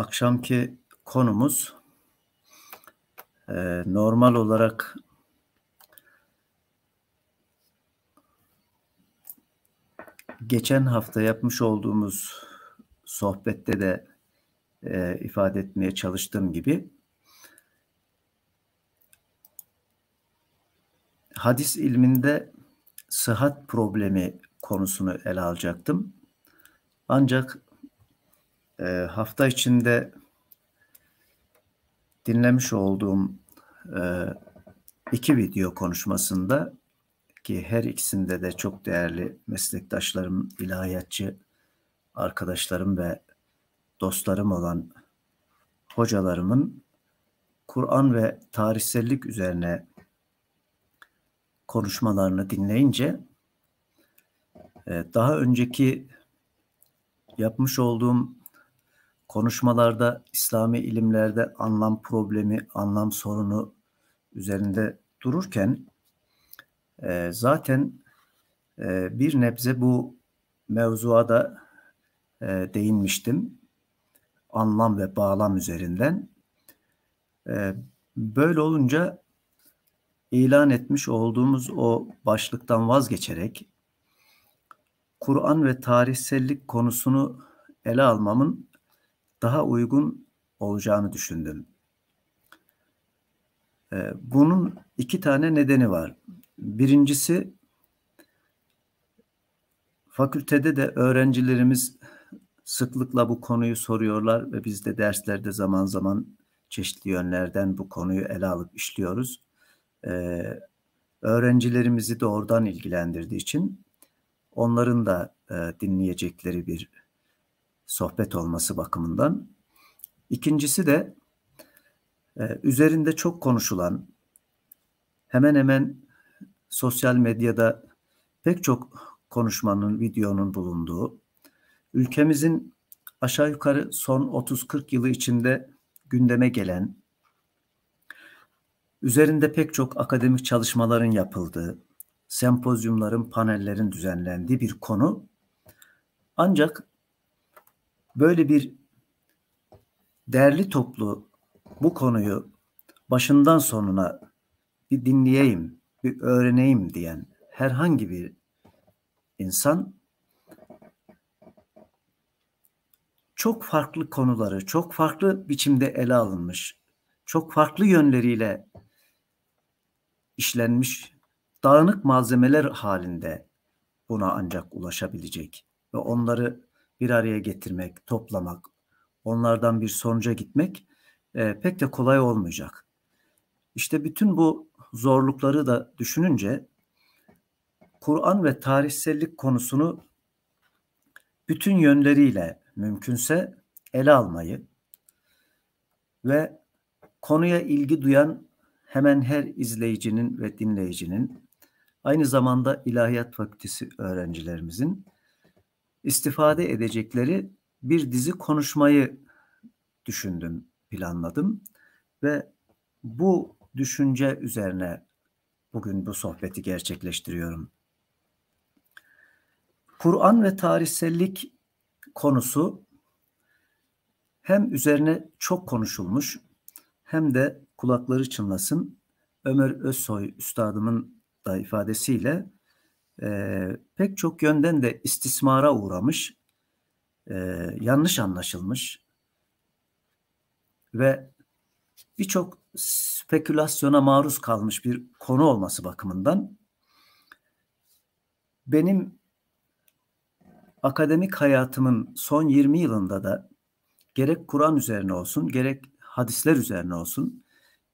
akşamki konumuz e, normal olarak geçen hafta yapmış olduğumuz sohbette de e, ifade etmeye çalıştığım gibi hadis ilminde sıhhat problemi konusunu ele alacaktım. Ancak ee, hafta içinde dinlemiş olduğum e, iki video konuşmasında ki her ikisinde de çok değerli meslektaşlarım, ilahiyatçı arkadaşlarım ve dostlarım olan hocalarımın Kur'an ve tarihsellik üzerine konuşmalarını dinleyince e, daha önceki yapmış olduğum Konuşmalarda İslami ilimlerde anlam problemi, anlam sorunu üzerinde dururken e, zaten e, bir nebze bu mevzuada da e, değinmiştim. Anlam ve bağlam üzerinden. E, böyle olunca ilan etmiş olduğumuz o başlıktan vazgeçerek Kur'an ve tarihsellik konusunu ele almamın daha uygun olacağını düşündüm. Ee, bunun iki tane nedeni var. Birincisi fakültede de öğrencilerimiz sıklıkla bu konuyu soruyorlar ve biz de derslerde zaman zaman çeşitli yönlerden bu konuyu ele alıp işliyoruz. Ee, öğrencilerimizi doğrudan ilgilendirdiği için onların da e, dinleyecekleri bir sohbet olması bakımından. İkincisi de e, üzerinde çok konuşulan hemen hemen sosyal medyada pek çok konuşmanın, videonun bulunduğu ülkemizin aşağı yukarı son 30-40 yılı içinde gündeme gelen üzerinde pek çok akademik çalışmaların yapıldığı, sempozyumların, panellerin düzenlendiği bir konu. Ancak böyle bir derli toplu bu konuyu başından sonuna bir dinleyeyim, bir öğreneyim diyen herhangi bir insan çok farklı konuları, çok farklı biçimde ele alınmış, çok farklı yönleriyle işlenmiş dağınık malzemeler halinde buna ancak ulaşabilecek ve onları bir araya getirmek, toplamak, onlardan bir sonuca gitmek e, pek de kolay olmayacak. İşte bütün bu zorlukları da düşününce Kur'an ve tarihsellik konusunu bütün yönleriyle mümkünse ele almayı ve konuya ilgi duyan hemen her izleyicinin ve dinleyicinin aynı zamanda ilahiyat fakültesi öğrencilerimizin istifade edecekleri bir dizi konuşmayı düşündüm, planladım ve bu düşünce üzerine bugün bu sohbeti gerçekleştiriyorum. Kur'an ve tarihsellik konusu hem üzerine çok konuşulmuş hem de kulakları çınlasın Ömer Özsoy üstadımın da ifadesiyle e, pek çok yönden de istismara uğramış, e, yanlış anlaşılmış ve birçok spekülasyona maruz kalmış bir konu olması bakımından benim akademik hayatımın son 20 yılında da gerek Kur'an üzerine olsun gerek hadisler üzerine olsun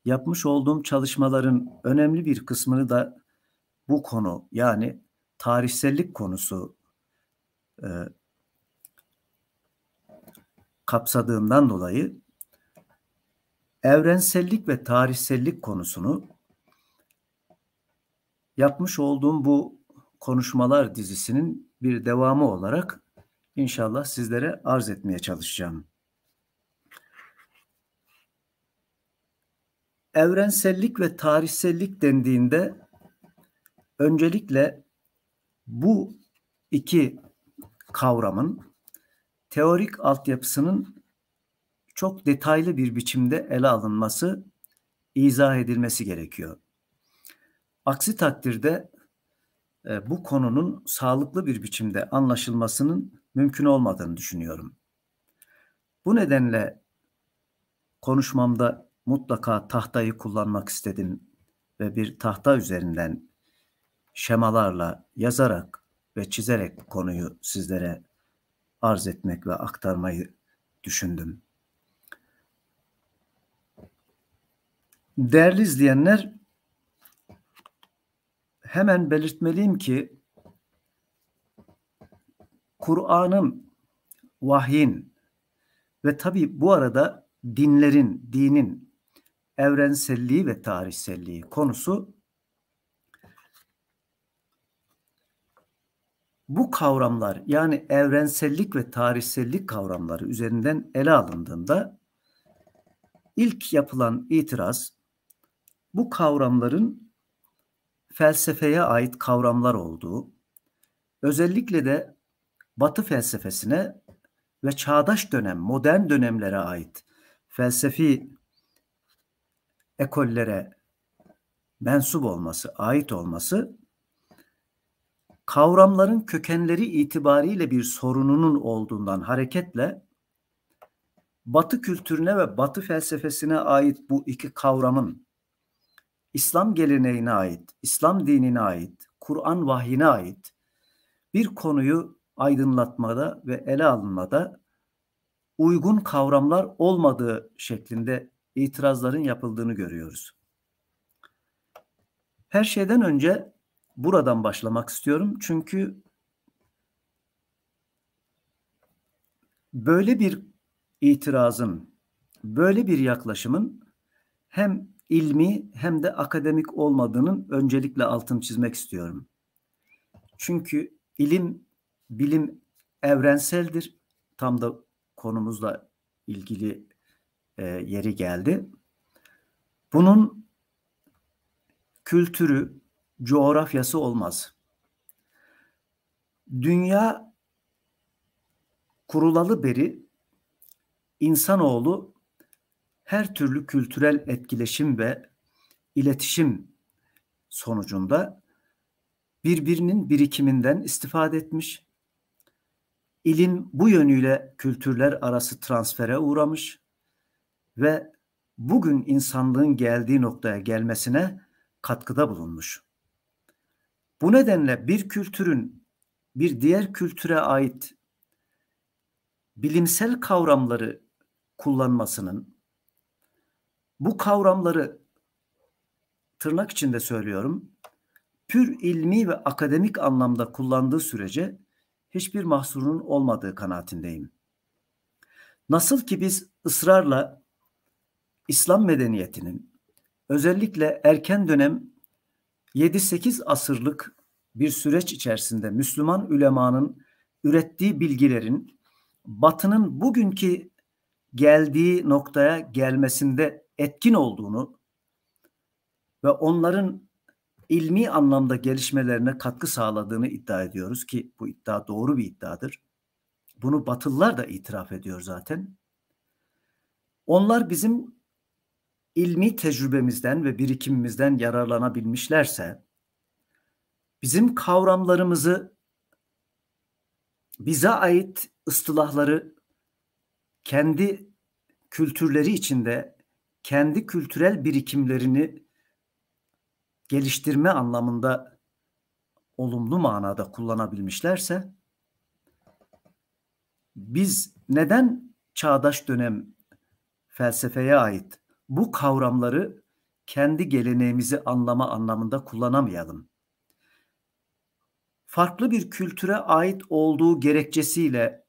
yapmış olduğum çalışmaların önemli bir kısmını da bu konu yani tarihsellik konusu e, kapsadığından dolayı evrensellik ve tarihsellik konusunu yapmış olduğum bu konuşmalar dizisinin bir devamı olarak inşallah sizlere arz etmeye çalışacağım. Evrensellik ve tarihsellik dendiğinde öncelikle bu iki kavramın teorik altyapısının çok detaylı bir biçimde ele alınması, izah edilmesi gerekiyor. Aksi takdirde e, bu konunun sağlıklı bir biçimde anlaşılmasının mümkün olmadığını düşünüyorum. Bu nedenle konuşmamda mutlaka tahtayı kullanmak istedim ve bir tahta üzerinden şemalarla yazarak ve çizerek bu konuyu sizlere arz etmek ve aktarmayı düşündüm. Değerli izleyenler, hemen belirtmeliyim ki Kur'an'ın, vahyin ve tabi bu arada dinlerin, dinin evrenselliği ve tarihselliği konusu bu kavramlar yani evrensellik ve tarihsellik kavramları üzerinden ele alındığında ilk yapılan itiraz bu kavramların felsefeye ait kavramlar olduğu, özellikle de Batı felsefesine ve çağdaş dönem, modern dönemlere ait felsefi ekollere mensup olması, ait olması kavramların kökenleri itibariyle bir sorununun olduğundan hareketle Batı kültürüne ve Batı felsefesine ait bu iki kavramın İslam geleneğine ait, İslam dinine ait, Kur'an vahyine ait bir konuyu aydınlatmada ve ele alınmada uygun kavramlar olmadığı şeklinde itirazların yapıldığını görüyoruz. Her şeyden önce buradan başlamak istiyorum. Çünkü böyle bir itirazın, böyle bir yaklaşımın hem ilmi hem de akademik olmadığının öncelikle altını çizmek istiyorum. Çünkü ilim, bilim evrenseldir. Tam da konumuzla ilgili e, yeri geldi. Bunun kültürü, coğrafyası olmaz. Dünya kurulalı beri insanoğlu her türlü kültürel etkileşim ve iletişim sonucunda birbirinin birikiminden istifade etmiş. İlim bu yönüyle kültürler arası transfere uğramış ve bugün insanlığın geldiği noktaya gelmesine katkıda bulunmuş. Bu nedenle bir kültürün bir diğer kültüre ait bilimsel kavramları kullanmasının bu kavramları tırnak içinde söylüyorum pür ilmi ve akademik anlamda kullandığı sürece hiçbir mahsurunun olmadığı kanaatindeyim. Nasıl ki biz ısrarla İslam medeniyetinin özellikle erken dönem 7-8 asırlık bir süreç içerisinde Müslüman ülemanın ürettiği bilgilerin Batı'nın bugünkü geldiği noktaya gelmesinde etkin olduğunu ve onların ilmi anlamda gelişmelerine katkı sağladığını iddia ediyoruz ki bu iddia doğru bir iddiadır. Bunu Batılılar da itiraf ediyor zaten. Onlar bizim ilmi tecrübemizden ve birikimimizden yararlanabilmişlerse bizim kavramlarımızı bize ait ıstılahları kendi kültürleri içinde kendi kültürel birikimlerini geliştirme anlamında olumlu manada kullanabilmişlerse biz neden çağdaş dönem felsefeye ait bu kavramları kendi geleneğimizi anlama anlamında kullanamayalım. Farklı bir kültüre ait olduğu gerekçesiyle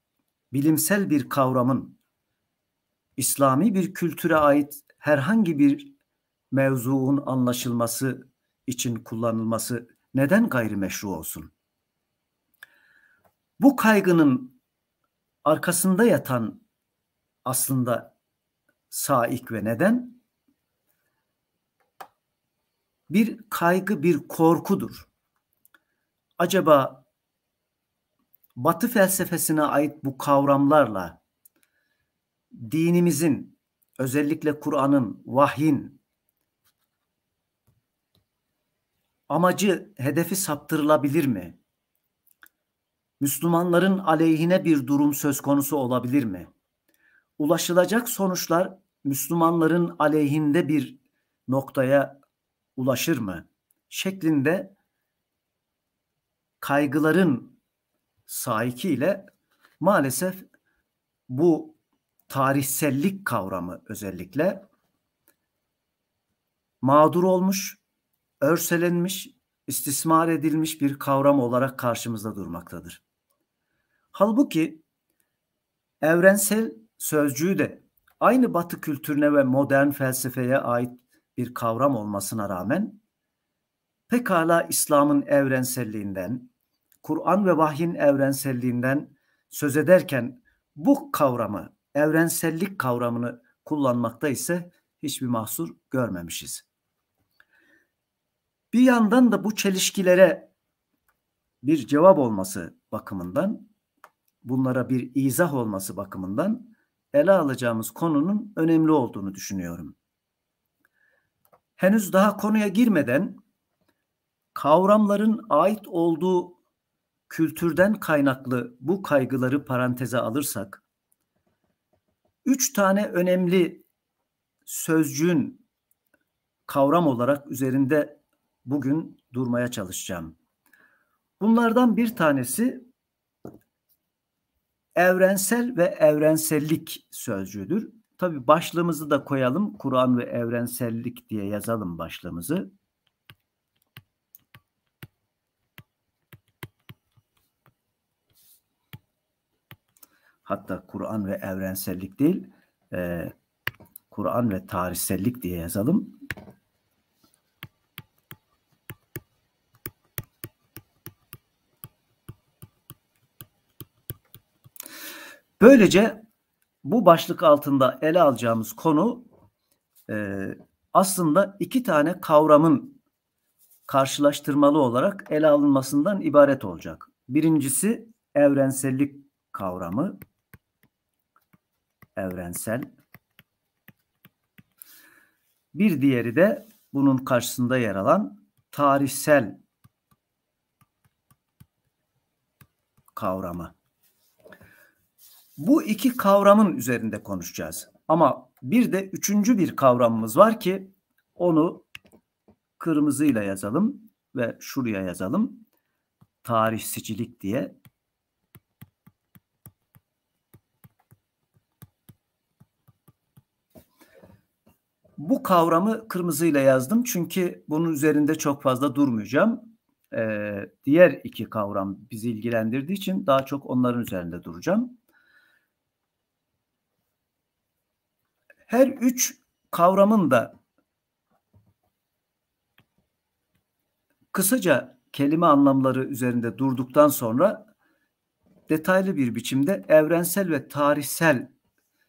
bilimsel bir kavramın İslami bir kültüre ait herhangi bir mevzuun anlaşılması için kullanılması neden gayrimeşru olsun? Bu kaygının arkasında yatan aslında saik ve neden? Bir kaygı, bir korkudur. Acaba Batı felsefesine ait bu kavramlarla dinimizin özellikle Kur'an'ın, vahyin amacı, hedefi saptırılabilir mi? Müslümanların aleyhine bir durum söz konusu olabilir mi? ulaşılacak sonuçlar Müslümanların aleyhinde bir noktaya ulaşır mı? Şeklinde kaygıların sahikiyle maalesef bu tarihsellik kavramı özellikle mağdur olmuş, örselenmiş, istismar edilmiş bir kavram olarak karşımızda durmaktadır. Halbuki evrensel sözcüğü de aynı batı kültürüne ve modern felsefeye ait bir kavram olmasına rağmen pekala İslam'ın evrenselliğinden, Kur'an ve vahyin evrenselliğinden söz ederken bu kavramı, evrensellik kavramını kullanmakta ise hiçbir mahsur görmemişiz. Bir yandan da bu çelişkilere bir cevap olması bakımından, bunlara bir izah olması bakımından ele alacağımız konunun önemli olduğunu düşünüyorum. Henüz daha konuya girmeden kavramların ait olduğu kültürden kaynaklı bu kaygıları paranteze alırsak üç tane önemli sözcüğün kavram olarak üzerinde bugün durmaya çalışacağım. Bunlardan bir tanesi evrensel ve evrensellik sözcüğüdür. Tabi başlığımızı da koyalım. Kur'an ve evrensellik diye yazalım başlığımızı. Hatta Kur'an ve evrensellik değil, e, Kur'an ve tarihsellik diye yazalım. Böylece bu başlık altında ele alacağımız konu e, aslında iki tane kavramın karşılaştırmalı olarak ele alınmasından ibaret olacak. Birincisi evrensellik kavramı. Evrensel. Bir diğeri de bunun karşısında yer alan tarihsel kavramı. Bu iki kavramın üzerinde konuşacağız. Ama bir de üçüncü bir kavramımız var ki onu kırmızıyla yazalım ve şuraya yazalım. Tarihsicilik diye. Bu kavramı kırmızıyla yazdım çünkü bunun üzerinde çok fazla durmayacağım. Ee, diğer iki kavram bizi ilgilendirdiği için daha çok onların üzerinde duracağım. her üç kavramın da kısaca kelime anlamları üzerinde durduktan sonra detaylı bir biçimde evrensel ve tarihsel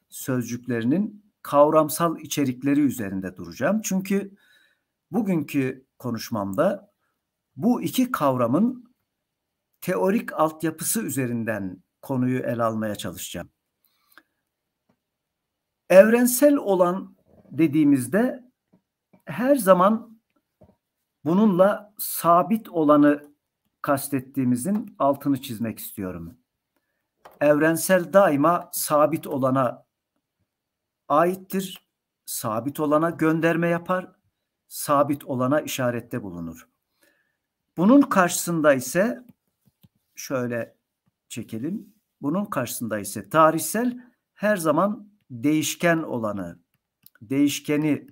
sözcüklerinin kavramsal içerikleri üzerinde duracağım. Çünkü bugünkü konuşmamda bu iki kavramın teorik altyapısı üzerinden konuyu ele almaya çalışacağım. Evrensel olan dediğimizde her zaman bununla sabit olanı kastettiğimizin altını çizmek istiyorum. Evrensel daima sabit olana aittir. Sabit olana gönderme yapar. Sabit olana işarette bulunur. Bunun karşısında ise şöyle çekelim. Bunun karşısında ise tarihsel her zaman değişken olanı, değişkeni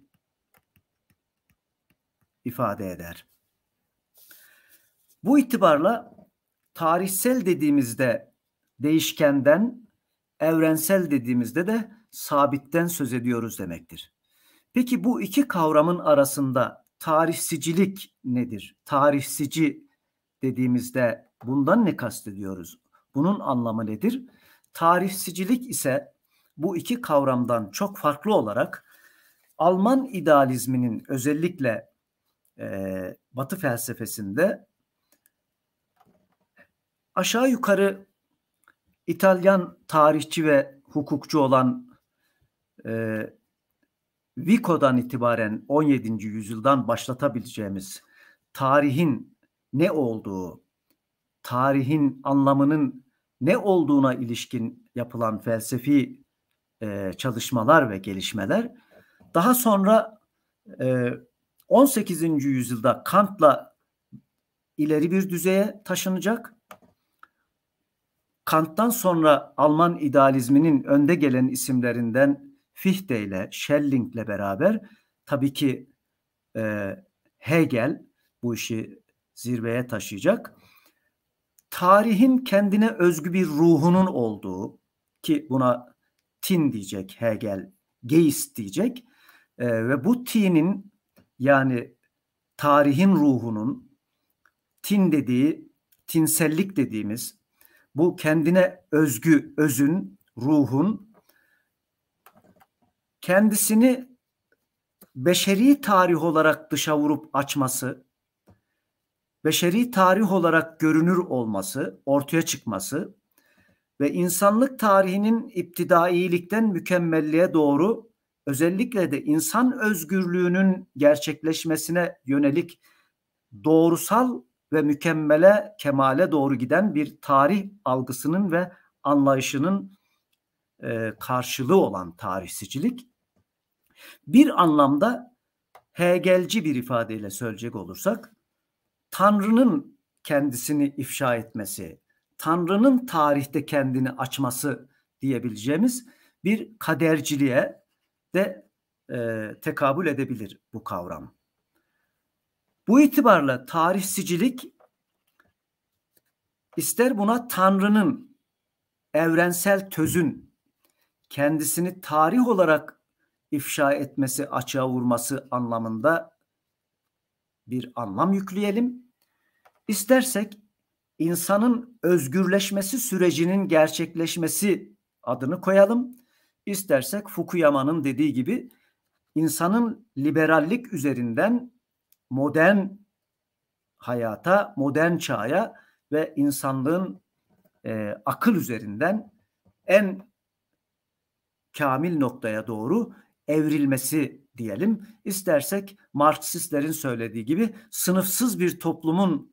ifade eder. Bu itibarla tarihsel dediğimizde değişkenden, evrensel dediğimizde de sabitten söz ediyoruz demektir. Peki bu iki kavramın arasında tarihsicilik nedir? Tarihsici dediğimizde bundan ne kastediyoruz? Bunun anlamı nedir? Tarihsicilik ise bu iki kavramdan çok farklı olarak Alman idealizminin özellikle e, Batı felsefesinde aşağı yukarı İtalyan tarihçi ve hukukçu olan e, Vico'dan itibaren 17. yüzyıldan başlatabileceğimiz tarihin ne olduğu, tarihin anlamının ne olduğuna ilişkin yapılan felsefi e, çalışmalar ve gelişmeler. Daha sonra e, 18. yüzyılda Kant'la ileri bir düzeye taşınacak. Kant'tan sonra Alman idealizminin önde gelen isimlerinden Fichte ile Schelling ile beraber tabii ki e, Hegel bu işi zirveye taşıyacak. Tarihin kendine özgü bir ruhunun olduğu ki buna tin diyecek Hegel, geist diyecek. E, ve bu tinin yani tarihin ruhunun tin dediği, tinsellik dediğimiz bu kendine özgü özün, ruhun kendisini beşeri tarih olarak dışa vurup açması, beşeri tarih olarak görünür olması, ortaya çıkması ve insanlık tarihinin iptidailikten mükemmelliğe doğru özellikle de insan özgürlüğünün gerçekleşmesine yönelik doğrusal ve mükemmele, kemale doğru giden bir tarih algısının ve anlayışının e, karşılığı olan tarihsicilik bir anlamda hegelci bir ifadeyle söyleyecek olursak Tanrı'nın kendisini ifşa etmesi, Tanrı'nın tarihte kendini açması diyebileceğimiz bir kaderciliğe de e, tekabül edebilir bu kavram. Bu itibarla tarihsicilik ister buna Tanrı'nın evrensel tözün kendisini tarih olarak ifşa etmesi, açığa vurması anlamında bir anlam yükleyelim. İstersek insanın özgürleşmesi sürecinin gerçekleşmesi adını koyalım. İstersek Fukuyama'nın dediği gibi insanın liberallik üzerinden modern hayata, modern çağa ve insanlığın e, akıl üzerinden en kamil noktaya doğru evrilmesi diyelim. İstersek Marksistlerin söylediği gibi sınıfsız bir toplumun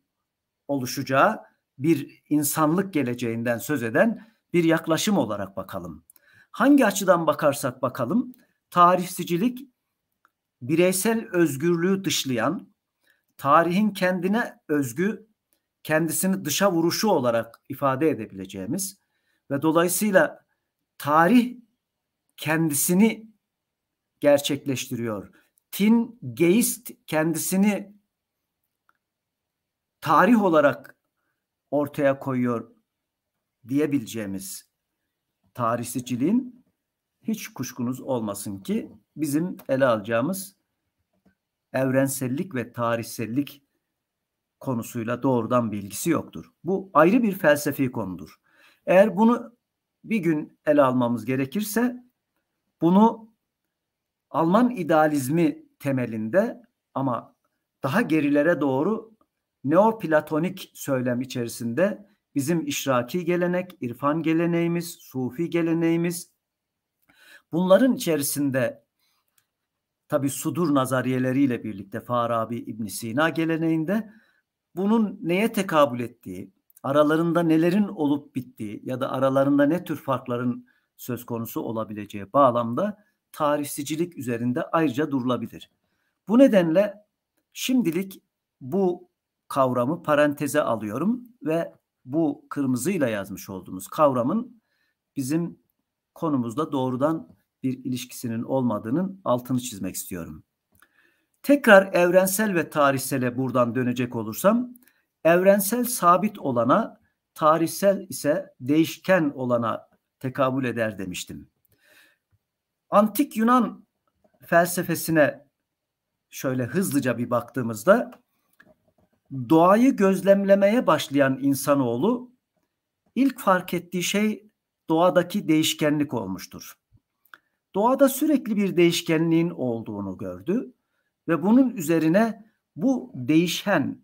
oluşacağı bir insanlık geleceğinden söz eden bir yaklaşım olarak bakalım. Hangi açıdan bakarsak bakalım tarihsicilik bireysel özgürlüğü dışlayan, tarihin kendine özgü, kendisini dışa vuruşu olarak ifade edebileceğimiz ve dolayısıyla tarih kendisini gerçekleştiriyor. Tin geist kendisini tarih olarak ortaya koyuyor diyebileceğimiz tarihsiciliğin hiç kuşkunuz olmasın ki bizim ele alacağımız evrensellik ve tarihsellik konusuyla doğrudan bilgisi yoktur. Bu ayrı bir felsefi konudur. Eğer bunu bir gün ele almamız gerekirse bunu Alman idealizmi temelinde ama daha gerilere doğru neoplatonik söylem içerisinde bizim işraki gelenek, irfan geleneğimiz, sufi geleneğimiz bunların içerisinde tabi sudur nazariyeleriyle birlikte Farabi İbn Sina geleneğinde bunun neye tekabül ettiği, aralarında nelerin olup bittiği ya da aralarında ne tür farkların söz konusu olabileceği bağlamda tarihsicilik üzerinde ayrıca durulabilir. Bu nedenle şimdilik bu kavramı paranteze alıyorum ve bu kırmızıyla yazmış olduğumuz kavramın bizim konumuzda doğrudan bir ilişkisinin olmadığının altını çizmek istiyorum. Tekrar evrensel ve tarihsele buradan dönecek olursam, evrensel sabit olana, tarihsel ise değişken olana tekabül eder demiştim. Antik Yunan felsefesine şöyle hızlıca bir baktığımızda doğayı gözlemlemeye başlayan insanoğlu ilk fark ettiği şey doğadaki değişkenlik olmuştur. Doğada sürekli bir değişkenliğin olduğunu gördü ve bunun üzerine bu değişen,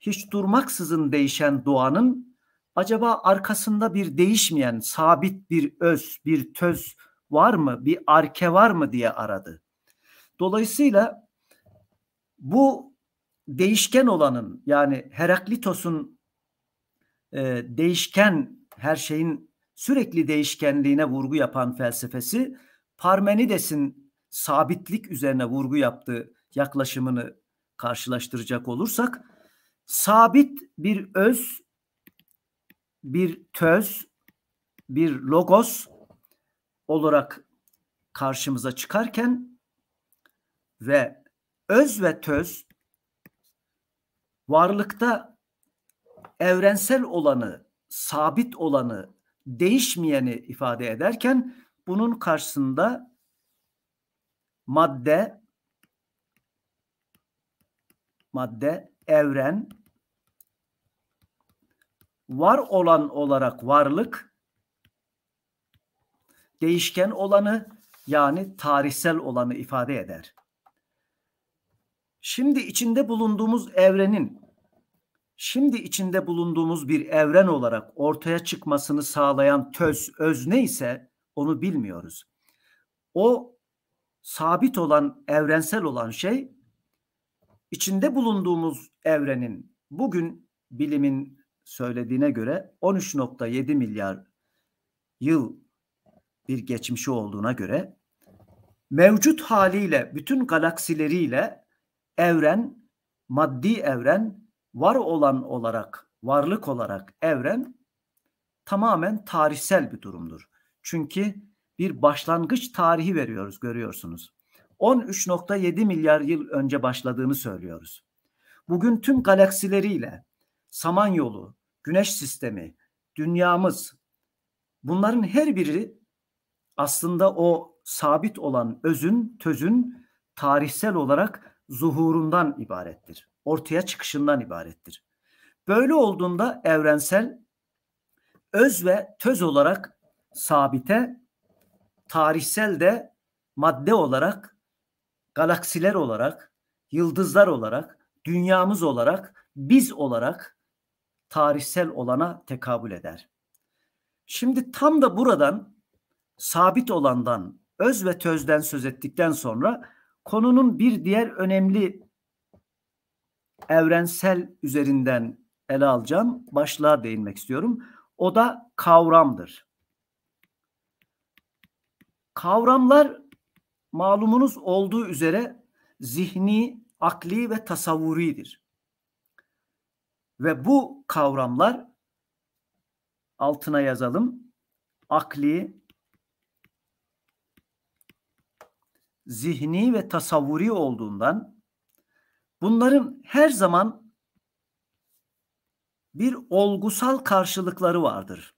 hiç durmaksızın değişen doğanın acaba arkasında bir değişmeyen sabit bir öz, bir töz var mı, bir arke var mı diye aradı. Dolayısıyla bu değişken olanın yani Heraklitos'un e, değişken her şeyin sürekli değişkenliğine vurgu yapan felsefesi Parmenides'in sabitlik üzerine vurgu yaptığı yaklaşımını karşılaştıracak olursak sabit bir öz, bir töz, bir logos olarak karşımıza çıkarken ve öz ve töz varlıkta evrensel olanı, sabit olanı, değişmeyeni ifade ederken bunun karşısında madde madde evren var olan olarak varlık değişken olanı yani tarihsel olanı ifade eder. Şimdi içinde bulunduğumuz evrenin şimdi içinde bulunduğumuz bir evren olarak ortaya çıkmasını sağlayan töz, özne ise onu bilmiyoruz. O sabit olan, evrensel olan şey içinde bulunduğumuz evrenin bugün bilimin söylediğine göre 13.7 milyar yıl bir geçmişi olduğuna göre mevcut haliyle bütün galaksileriyle evren maddi evren var olan olarak, varlık olarak evren tamamen tarihsel bir durumdur. Çünkü bir başlangıç tarihi veriyoruz görüyorsunuz. 13.7 milyar yıl önce başladığını söylüyoruz. Bugün tüm galaksileriyle Samanyolu, Güneş sistemi, dünyamız bunların her biri aslında o sabit olan özün, tözün tarihsel olarak zuhurundan ibarettir ortaya çıkışından ibarettir. Böyle olduğunda evrensel öz ve töz olarak sabite, tarihsel de madde olarak, galaksiler olarak, yıldızlar olarak, dünyamız olarak, biz olarak tarihsel olana tekabül eder. Şimdi tam da buradan sabit olandan, öz ve tözden söz ettikten sonra konunun bir diğer önemli evrensel üzerinden ele alacağım başlığa değinmek istiyorum. O da kavramdır. Kavramlar malumunuz olduğu üzere zihni, akli ve tasavvuridir. Ve bu kavramlar altına yazalım. Akli, zihni ve tasavvuri olduğundan Bunların her zaman bir olgusal karşılıkları vardır.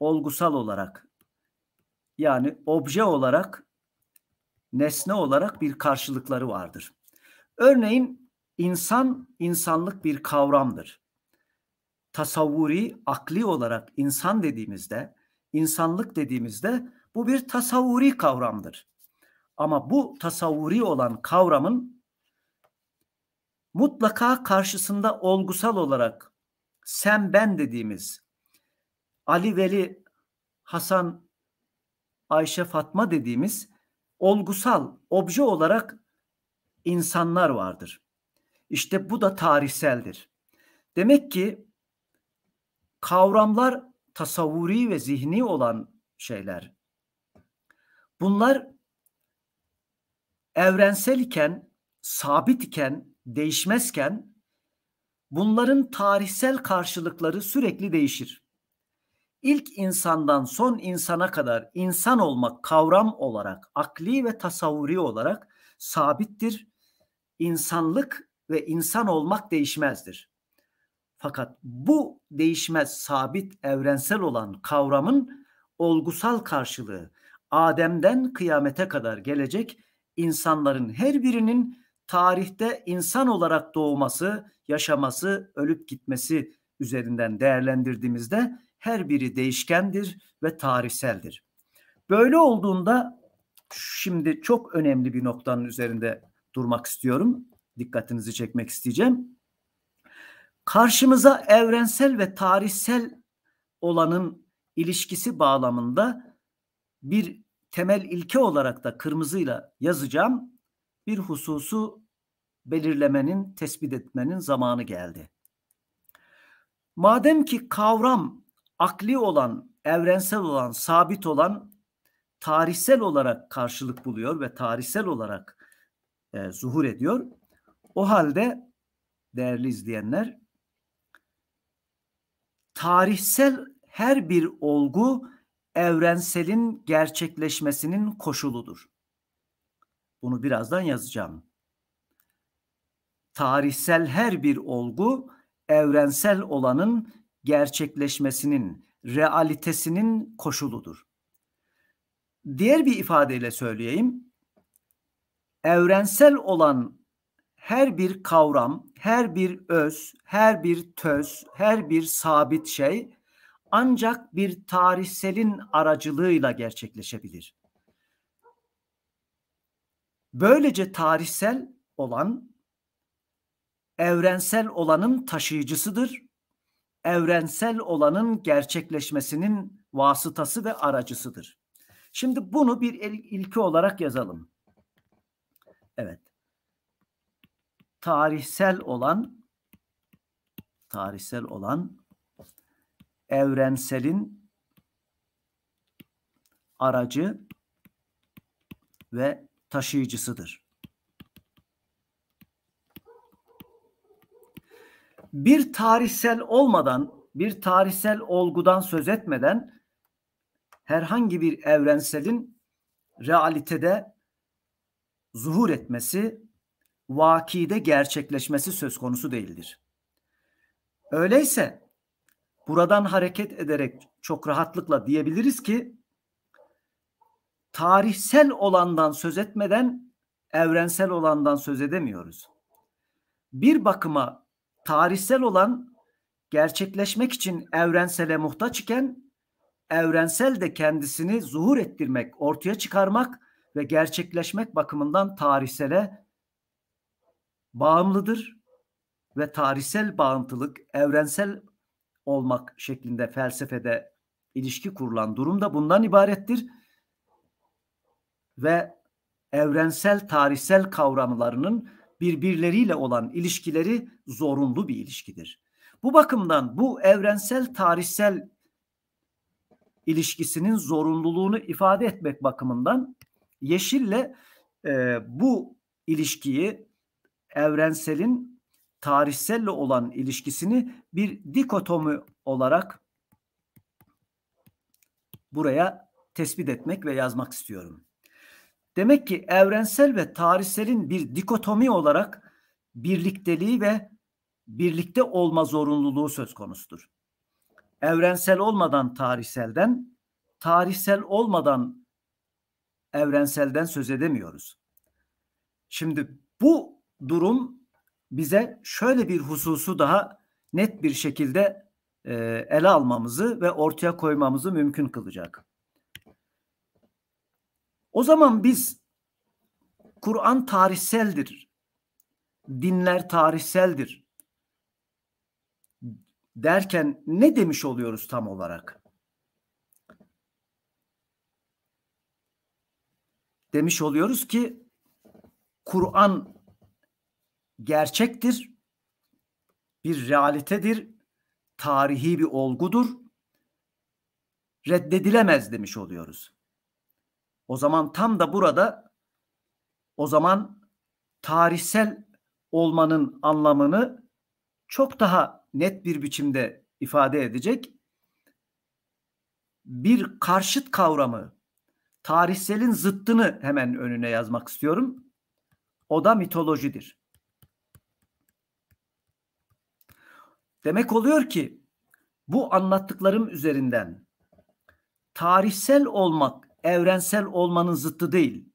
Olgusal olarak yani obje olarak nesne olarak bir karşılıkları vardır. Örneğin insan insanlık bir kavramdır. Tasavvuri, akli olarak insan dediğimizde, insanlık dediğimizde bu bir tasavvuri kavramdır. Ama bu tasavvuri olan kavramın mutlaka karşısında olgusal olarak sen ben dediğimiz Ali Veli Hasan Ayşe Fatma dediğimiz olgusal obje olarak insanlar vardır. İşte bu da tarihseldir. Demek ki kavramlar tasavvuri ve zihni olan şeyler. Bunlar evrensel iken, sabit iken değişmezken bunların tarihsel karşılıkları sürekli değişir. İlk insandan son insana kadar insan olmak kavram olarak, akli ve tasavvuri olarak sabittir. İnsanlık ve insan olmak değişmezdir. Fakat bu değişmez, sabit, evrensel olan kavramın olgusal karşılığı Adem'den kıyamete kadar gelecek insanların her birinin tarihte insan olarak doğması, yaşaması, ölüp gitmesi üzerinden değerlendirdiğimizde her biri değişkendir ve tarihseldir. Böyle olduğunda şimdi çok önemli bir noktanın üzerinde durmak istiyorum. Dikkatinizi çekmek isteyeceğim. Karşımıza evrensel ve tarihsel olanın ilişkisi bağlamında bir temel ilke olarak da kırmızıyla yazacağım bir hususu belirlemenin, tespit etmenin zamanı geldi. Madem ki kavram akli olan, evrensel olan, sabit olan tarihsel olarak karşılık buluyor ve tarihsel olarak e, zuhur ediyor. O halde değerli izleyenler tarihsel her bir olgu evrenselin gerçekleşmesinin koşuludur. Bunu birazdan yazacağım. Tarihsel her bir olgu evrensel olanın gerçekleşmesinin, realitesinin koşuludur. Diğer bir ifadeyle söyleyeyim. Evrensel olan her bir kavram, her bir öz, her bir töz, her bir sabit şey ancak bir tarihselin aracılığıyla gerçekleşebilir. Böylece tarihsel olan evrensel olanın taşıyıcısıdır. Evrensel olanın gerçekleşmesinin vasıtası ve aracısıdır. Şimdi bunu bir ilki olarak yazalım. Evet. Tarihsel olan tarihsel olan evrenselin aracı ve taşıyıcısıdır. Bir tarihsel olmadan, bir tarihsel olgudan söz etmeden herhangi bir evrenselin realitede zuhur etmesi, vakide gerçekleşmesi söz konusu değildir. Öyleyse buradan hareket ederek çok rahatlıkla diyebiliriz ki tarihsel olandan söz etmeden evrensel olandan söz edemiyoruz. Bir bakıma tarihsel olan gerçekleşmek için evrensele muhtaç iken evrensel de kendisini zuhur ettirmek, ortaya çıkarmak ve gerçekleşmek bakımından tarihsele bağımlıdır ve tarihsel bağıntılık evrensel olmak şeklinde felsefede ilişki kurulan durum da bundan ibarettir ve evrensel tarihsel kavramlarının birbirleriyle olan ilişkileri zorunlu bir ilişkidir. Bu bakımdan bu evrensel tarihsel ilişkisinin zorunluluğunu ifade etmek bakımından yeşille e, bu ilişkiyi evrenselin tarihselle olan ilişkisini bir dikotomi olarak buraya tespit etmek ve yazmak istiyorum. Demek ki evrensel ve tarihselin bir dikotomi olarak birlikteliği ve birlikte olma zorunluluğu söz konusudur. Evrensel olmadan tarihselden, tarihsel olmadan evrenselden söz edemiyoruz. Şimdi bu durum bize şöyle bir hususu daha net bir şekilde ele almamızı ve ortaya koymamızı mümkün kılacak. O zaman biz Kur'an tarihseldir. Dinler tarihseldir. Derken ne demiş oluyoruz tam olarak? Demiş oluyoruz ki Kur'an gerçektir. Bir realitedir. Tarihi bir olgudur. Reddedilemez demiş oluyoruz. O zaman tam da burada o zaman tarihsel olmanın anlamını çok daha net bir biçimde ifade edecek bir karşıt kavramı, tarihselin zıttını hemen önüne yazmak istiyorum. O da mitolojidir. Demek oluyor ki bu anlattıklarım üzerinden tarihsel olmak evrensel olmanın zıttı değil.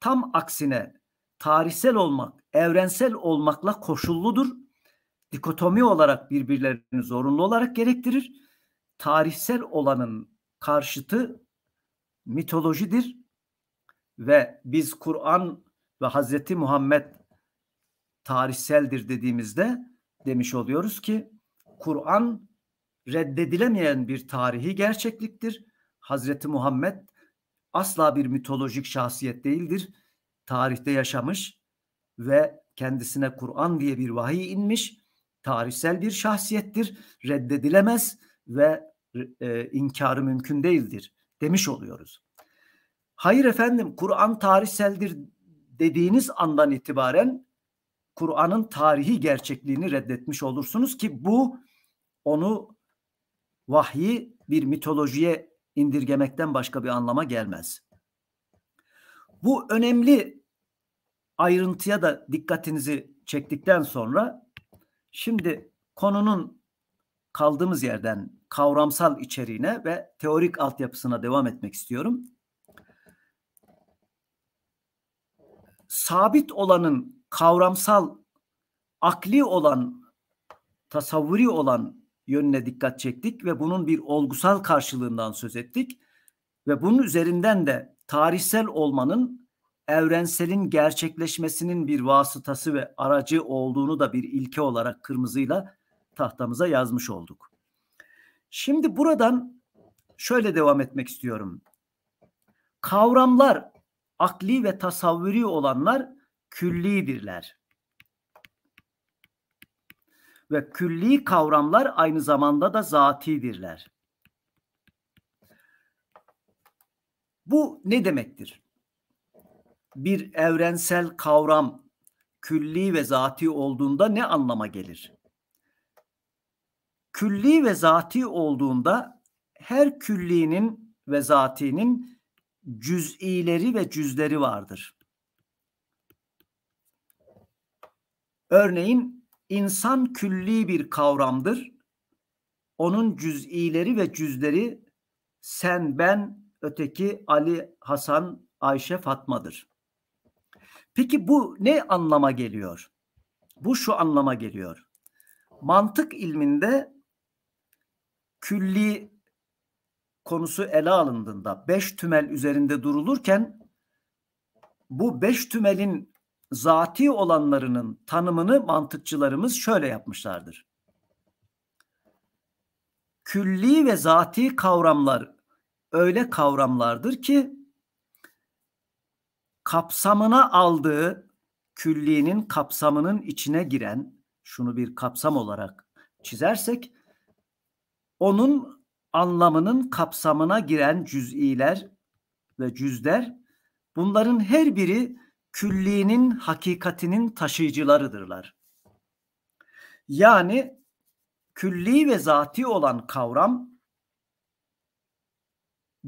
Tam aksine tarihsel olmak, evrensel olmakla koşulludur. Dikotomi olarak birbirlerini zorunlu olarak gerektirir. Tarihsel olanın karşıtı mitolojidir ve biz Kur'an ve Hazreti Muhammed tarihseldir dediğimizde demiş oluyoruz ki Kur'an reddedilemeyen bir tarihi gerçekliktir. Hazreti Muhammed asla bir mitolojik şahsiyet değildir. Tarihte yaşamış ve kendisine Kur'an diye bir vahiy inmiş. Tarihsel bir şahsiyettir. Reddedilemez ve e, inkarı mümkün değildir demiş oluyoruz. Hayır efendim Kur'an tarihseldir dediğiniz andan itibaren Kur'an'ın tarihi gerçekliğini reddetmiş olursunuz ki bu onu vahyi bir mitolojiye indirgemekten başka bir anlama gelmez. Bu önemli ayrıntıya da dikkatinizi çektikten sonra şimdi konunun kaldığımız yerden kavramsal içeriğine ve teorik altyapısına devam etmek istiyorum. Sabit olanın kavramsal, akli olan, tasavvuri olan yönüne dikkat çektik ve bunun bir olgusal karşılığından söz ettik ve bunun üzerinden de tarihsel olmanın evrenselin gerçekleşmesinin bir vasıtası ve aracı olduğunu da bir ilke olarak kırmızıyla tahtamıza yazmış olduk. Şimdi buradan şöyle devam etmek istiyorum. Kavramlar akli ve tasavvuri olanlar küllidirler ve külli kavramlar aynı zamanda da zatidirler. Bu ne demektir? Bir evrensel kavram külli ve zati olduğunda ne anlama gelir? Külli ve zati olduğunda her külliğinin ve zatinin cüz'ileri ve cüzleri vardır. Örneğin İnsan külli bir kavramdır. Onun cüz'ileri ve cüzleri sen, ben, öteki Ali, Hasan, Ayşe, Fatma'dır. Peki bu ne anlama geliyor? Bu şu anlama geliyor. Mantık ilminde külli konusu ele alındığında beş tümel üzerinde durulurken bu beş tümelin zati olanlarının tanımını mantıkçılarımız şöyle yapmışlardır. Külli ve zati kavramlar öyle kavramlardır ki kapsamına aldığı külliğinin kapsamının içine giren şunu bir kapsam olarak çizersek onun anlamının kapsamına giren cüz'iler ve cüzler bunların her biri külliğinin hakikatinin taşıyıcılarıdırlar. Yani külli ve zati olan kavram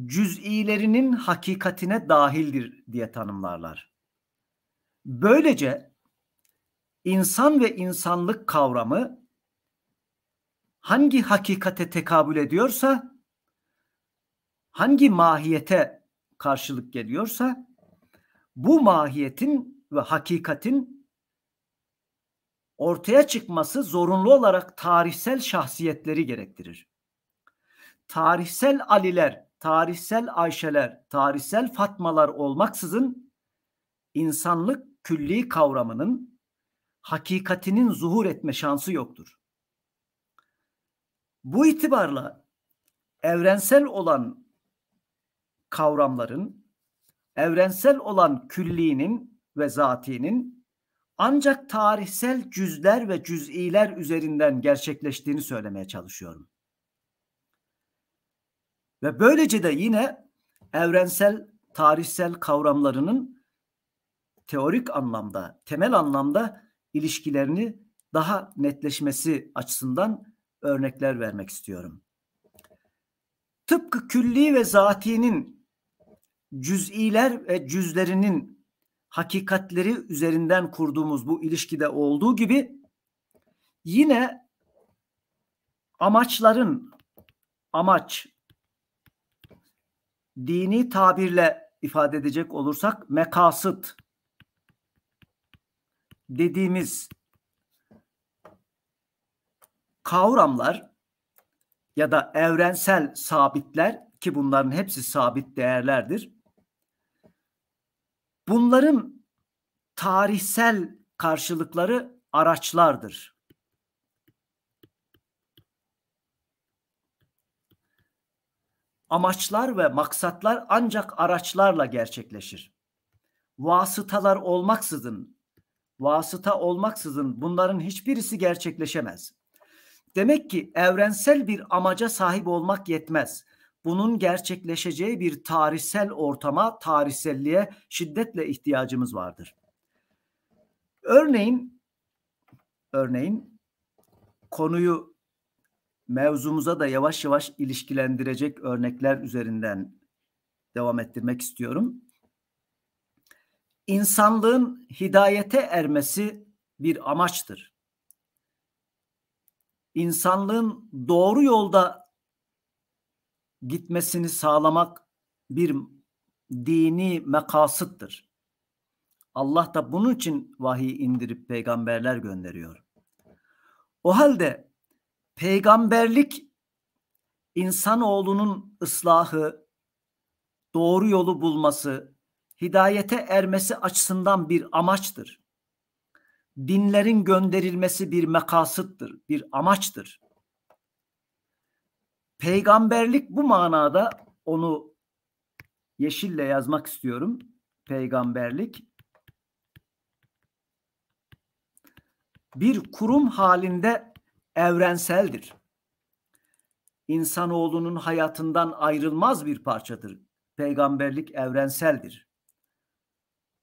cüz'ilerinin hakikatine dahildir diye tanımlarlar. Böylece insan ve insanlık kavramı hangi hakikate tekabül ediyorsa, hangi mahiyete karşılık geliyorsa bu mahiyetin ve hakikatin ortaya çıkması zorunlu olarak tarihsel şahsiyetleri gerektirir. Tarihsel Aliler, tarihsel Ayşeler, tarihsel Fatmalar olmaksızın insanlık külli kavramının hakikatinin zuhur etme şansı yoktur. Bu itibarla evrensel olan kavramların evrensel olan külliğinin ve zatinin ancak tarihsel cüzler ve cüz'iler üzerinden gerçekleştiğini söylemeye çalışıyorum. Ve böylece de yine evrensel tarihsel kavramlarının teorik anlamda, temel anlamda ilişkilerini daha netleşmesi açısından örnekler vermek istiyorum. Tıpkı külli ve zatinin cüz'iler ve cüzlerinin hakikatleri üzerinden kurduğumuz bu ilişkide olduğu gibi yine amaçların amaç dini tabirle ifade edecek olursak mekasıt dediğimiz kavramlar ya da evrensel sabitler ki bunların hepsi sabit değerlerdir. Bunların tarihsel karşılıkları araçlardır. Amaçlar ve maksatlar ancak araçlarla gerçekleşir. Vasıtalar olmaksızın, vasıta olmaksızın bunların hiçbirisi gerçekleşemez. Demek ki evrensel bir amaca sahip olmak yetmez bunun gerçekleşeceği bir tarihsel ortama, tarihselliğe şiddetle ihtiyacımız vardır. Örneğin örneğin konuyu mevzumuza da yavaş yavaş ilişkilendirecek örnekler üzerinden devam ettirmek istiyorum. İnsanlığın hidayete ermesi bir amaçtır. İnsanlığın doğru yolda gitmesini sağlamak bir dini mekasıttır. Allah da bunun için vahiy indirip peygamberler gönderiyor. O halde peygamberlik insanoğlunun ıslahı, doğru yolu bulması, hidayete ermesi açısından bir amaçtır. Dinlerin gönderilmesi bir mekasıttır, bir amaçtır peygamberlik bu manada onu yeşille yazmak istiyorum. Peygamberlik bir kurum halinde evrenseldir. İnsanoğlunun hayatından ayrılmaz bir parçadır. Peygamberlik evrenseldir.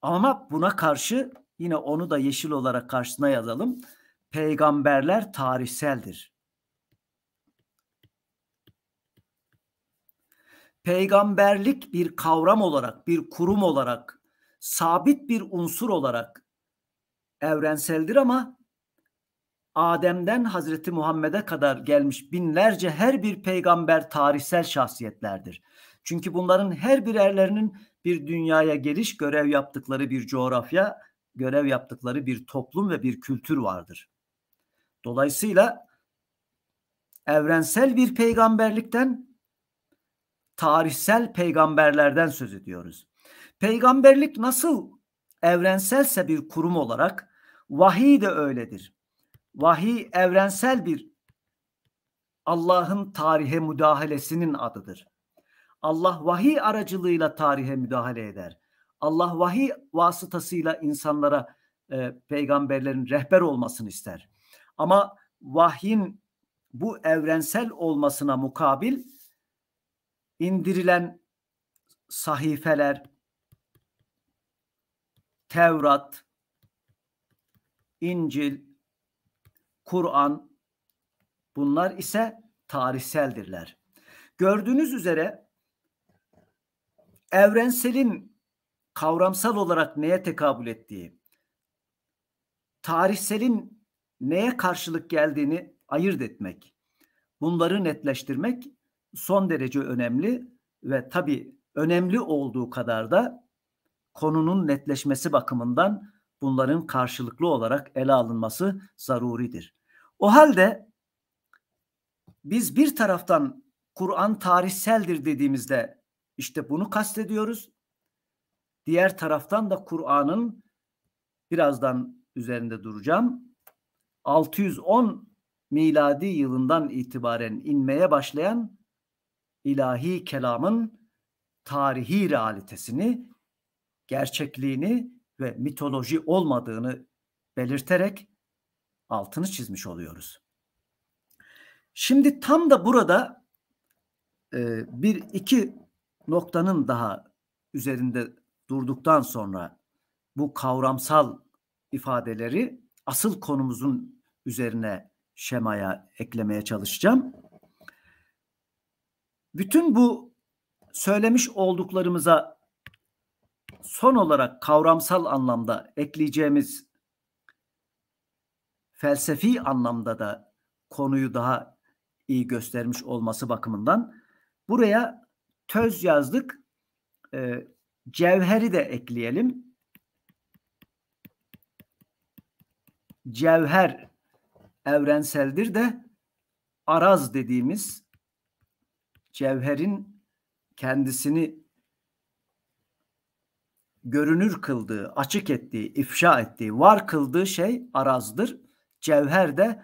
Ama buna karşı yine onu da yeşil olarak karşısına yazalım. Peygamberler tarihseldir. peygamberlik bir kavram olarak, bir kurum olarak, sabit bir unsur olarak evrenseldir ama Adem'den Hazreti Muhammed'e kadar gelmiş binlerce her bir peygamber tarihsel şahsiyetlerdir. Çünkü bunların her birerlerinin bir dünyaya geliş, görev yaptıkları bir coğrafya, görev yaptıkları bir toplum ve bir kültür vardır. Dolayısıyla evrensel bir peygamberlikten tarihsel peygamberlerden söz ediyoruz. Peygamberlik nasıl evrenselse bir kurum olarak vahiy de öyledir. Vahiy evrensel bir Allah'ın tarihe müdahalesinin adıdır. Allah vahiy aracılığıyla tarihe müdahale eder. Allah vahiy vasıtasıyla insanlara e, peygamberlerin rehber olmasını ister. Ama vahyin bu evrensel olmasına mukabil indirilen sahifeler Tevrat, İncil, Kur'an bunlar ise tarihseldirler. Gördüğünüz üzere evrenselin kavramsal olarak neye tekabül ettiği, tarihselin neye karşılık geldiğini ayırt etmek, bunları netleştirmek son derece önemli ve tabii önemli olduğu kadar da konunun netleşmesi bakımından bunların karşılıklı olarak ele alınması zaruridir. O halde biz bir taraftan Kur'an tarihseldir dediğimizde işte bunu kastediyoruz. Diğer taraftan da Kur'an'ın birazdan üzerinde duracağım. 610 miladi yılından itibaren inmeye başlayan ilahi kelamın tarihi realitesini, gerçekliğini ve mitoloji olmadığını belirterek altını çizmiş oluyoruz. Şimdi tam da burada e, bir iki noktanın daha üzerinde durduktan sonra bu kavramsal ifadeleri asıl konumuzun üzerine şemaya eklemeye çalışacağım. Bütün bu söylemiş olduklarımıza son olarak kavramsal anlamda ekleyeceğimiz felsefi anlamda da konuyu daha iyi göstermiş olması bakımından buraya töz yazdık. E, cevheri de ekleyelim. Cevher evrenseldir de araz dediğimiz cevherin kendisini görünür kıldığı, açık ettiği, ifşa ettiği, var kıldığı şey arazdır. Cevher de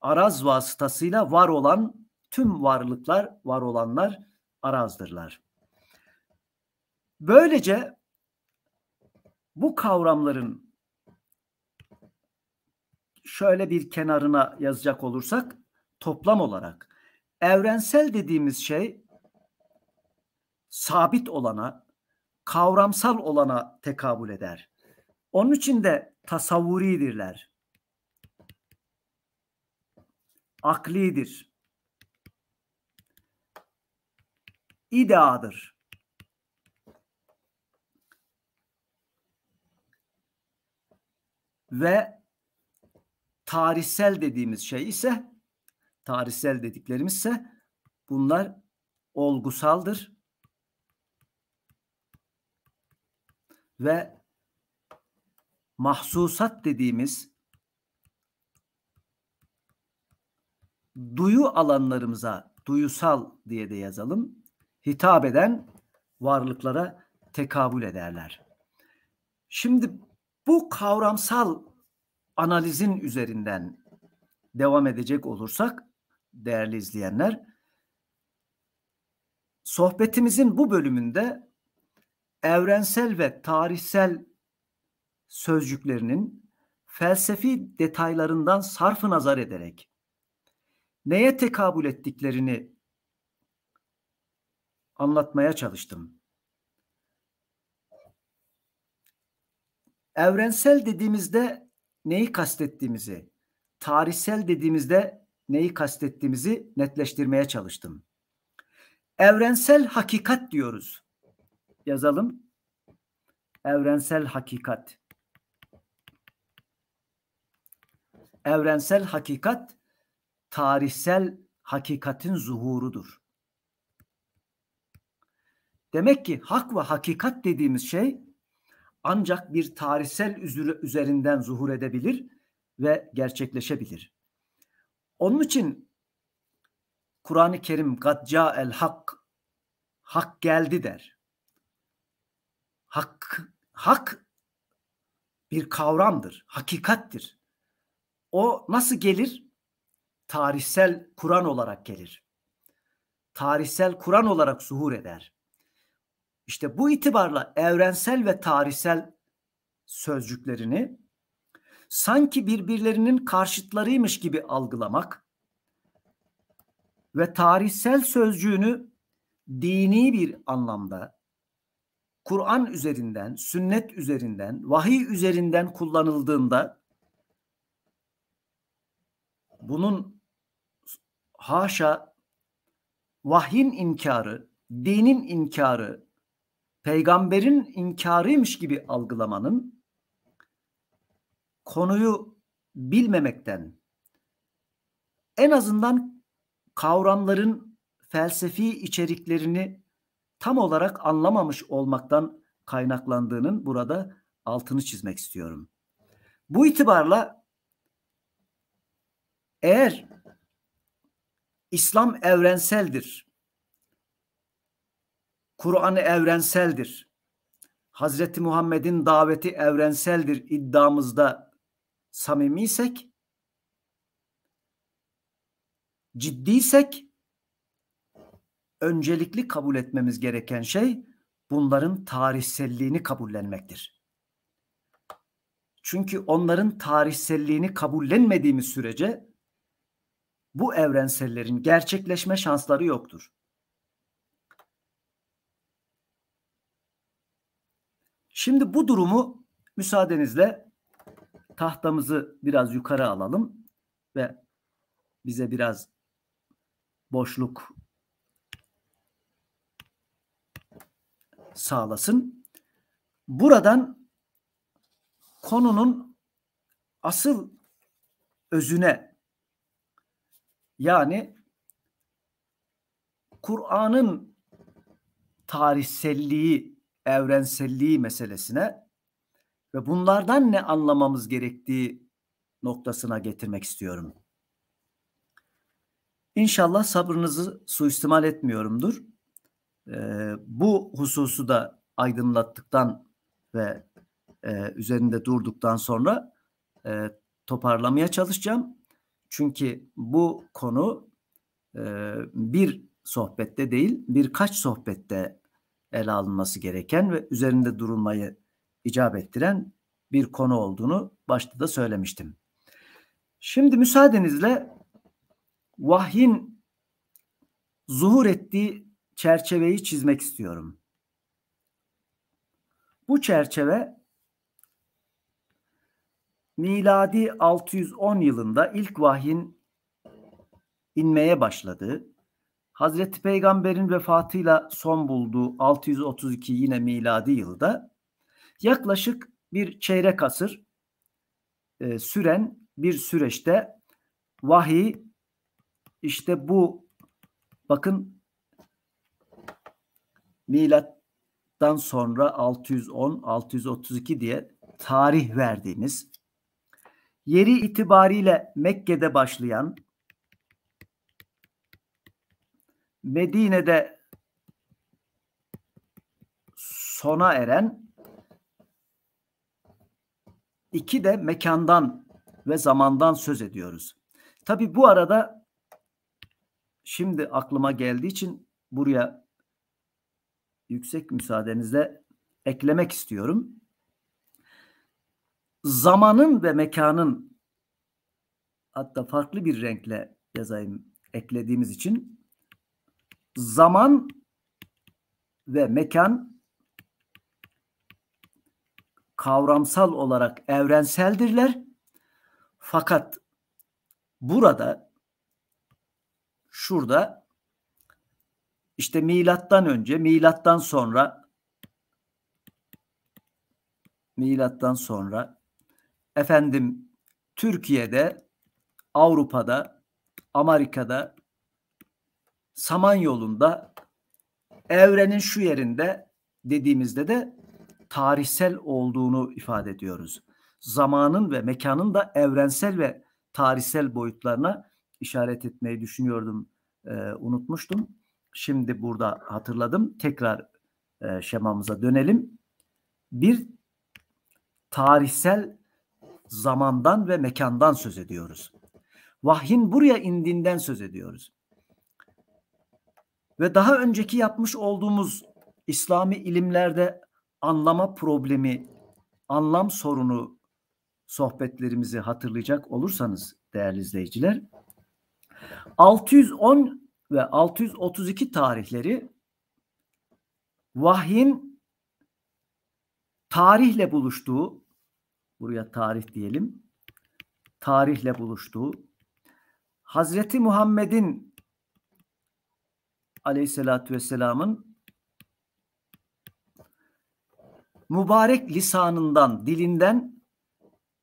araz vasıtasıyla var olan tüm varlıklar, var olanlar arazdırlar. Böylece bu kavramların şöyle bir kenarına yazacak olursak toplam olarak evrensel dediğimiz şey sabit olana, kavramsal olana tekabül eder. Onun için de tasavvuridirler. Aklidir. İdeadır. Ve tarihsel dediğimiz şey ise tarihsel dediklerimizse bunlar olgusaldır. Ve mahsusat dediğimiz duyu alanlarımıza duyusal diye de yazalım. Hitap eden varlıklara tekabül ederler. Şimdi bu kavramsal analizin üzerinden devam edecek olursak değerli izleyenler. Sohbetimizin bu bölümünde evrensel ve tarihsel sözcüklerinin felsefi detaylarından sarfı nazar ederek neye tekabül ettiklerini anlatmaya çalıştım. Evrensel dediğimizde neyi kastettiğimizi, tarihsel dediğimizde neyi kastettiğimizi netleştirmeye çalıştım. Evrensel hakikat diyoruz. Yazalım. Evrensel hakikat. Evrensel hakikat tarihsel hakikatin zuhurudur. Demek ki hak ve hakikat dediğimiz şey ancak bir tarihsel üzerinden zuhur edebilir ve gerçekleşebilir. Onun için Kur'an-ı Kerim gadca el hak hak geldi der. Hak hak bir kavramdır, hakikattir. O nasıl gelir? Tarihsel Kur'an olarak gelir. Tarihsel Kur'an olarak zuhur eder. İşte bu itibarla evrensel ve tarihsel sözcüklerini sanki birbirlerinin karşıtlarıymış gibi algılamak ve tarihsel sözcüğünü dini bir anlamda Kur'an üzerinden, sünnet üzerinden, vahiy üzerinden kullanıldığında bunun haşa vahyin inkarı, dinin inkarı, peygamberin inkarıymış gibi algılamanın konuyu bilmemekten en azından kavramların felsefi içeriklerini tam olarak anlamamış olmaktan kaynaklandığının burada altını çizmek istiyorum. Bu itibarla eğer İslam evrenseldir, Kur'an evrenseldir, Hazreti Muhammed'in daveti evrenseldir iddiamızda samimiysek, ciddiysek öncelikli kabul etmemiz gereken şey bunların tarihselliğini kabullenmektir. Çünkü onların tarihselliğini kabullenmediğimiz sürece bu evrensellerin gerçekleşme şansları yoktur. Şimdi bu durumu müsaadenizle tahtamızı biraz yukarı alalım ve bize biraz boşluk sağlasın. Buradan konunun asıl özüne yani Kur'an'ın tarihselliği, evrenselliği meselesine ve bunlardan ne anlamamız gerektiği noktasına getirmek istiyorum. İnşallah sabrınızı suistimal etmiyorumdur. Ee, bu hususu da aydınlattıktan ve e, üzerinde durduktan sonra e, toparlamaya çalışacağım. Çünkü bu konu e, bir sohbette değil birkaç sohbette ele alınması gereken ve üzerinde durulmayı icap ettiren bir konu olduğunu başta da söylemiştim. Şimdi müsaadenizle vahyin zuhur ettiği çerçeveyi çizmek istiyorum. Bu çerçeve miladi 610 yılında ilk vahyin inmeye başladığı, Hazreti Peygamber'in vefatıyla son bulduğu 632 yine miladi yılda yaklaşık bir çeyrek asır e, süren bir süreçte vahiy işte bu bakın milattan sonra 610 632 diye tarih verdiğimiz yeri itibariyle Mekke'de başlayan Medine'de sona eren İki de mekandan ve zamandan söz ediyoruz. Tabi bu arada şimdi aklıma geldiği için buraya yüksek müsaadenizle eklemek istiyorum. Zamanın ve mekanın hatta farklı bir renkle yazayım eklediğimiz için zaman ve mekan kavramsal olarak evrenseldirler. Fakat burada şurada işte milattan önce, milattan sonra milattan sonra efendim Türkiye'de, Avrupa'da, Amerika'da Samanyolu'nda evrenin şu yerinde dediğimizde de tarihsel olduğunu ifade ediyoruz. Zamanın ve mekanın da evrensel ve tarihsel boyutlarına işaret etmeyi düşünüyordum, e, unutmuştum. Şimdi burada hatırladım. Tekrar e, şemamıza dönelim. Bir tarihsel zamandan ve mekandan söz ediyoruz. Vahyin buraya indiğinden söz ediyoruz. Ve daha önceki yapmış olduğumuz İslami ilimlerde anlama problemi, anlam sorunu sohbetlerimizi hatırlayacak olursanız değerli izleyiciler 610 ve 632 tarihleri vahyin tarihle buluştuğu buraya tarih diyelim tarihle buluştuğu Hazreti Muhammed'in aleyhissalatü vesselamın mübarek lisanından, dilinden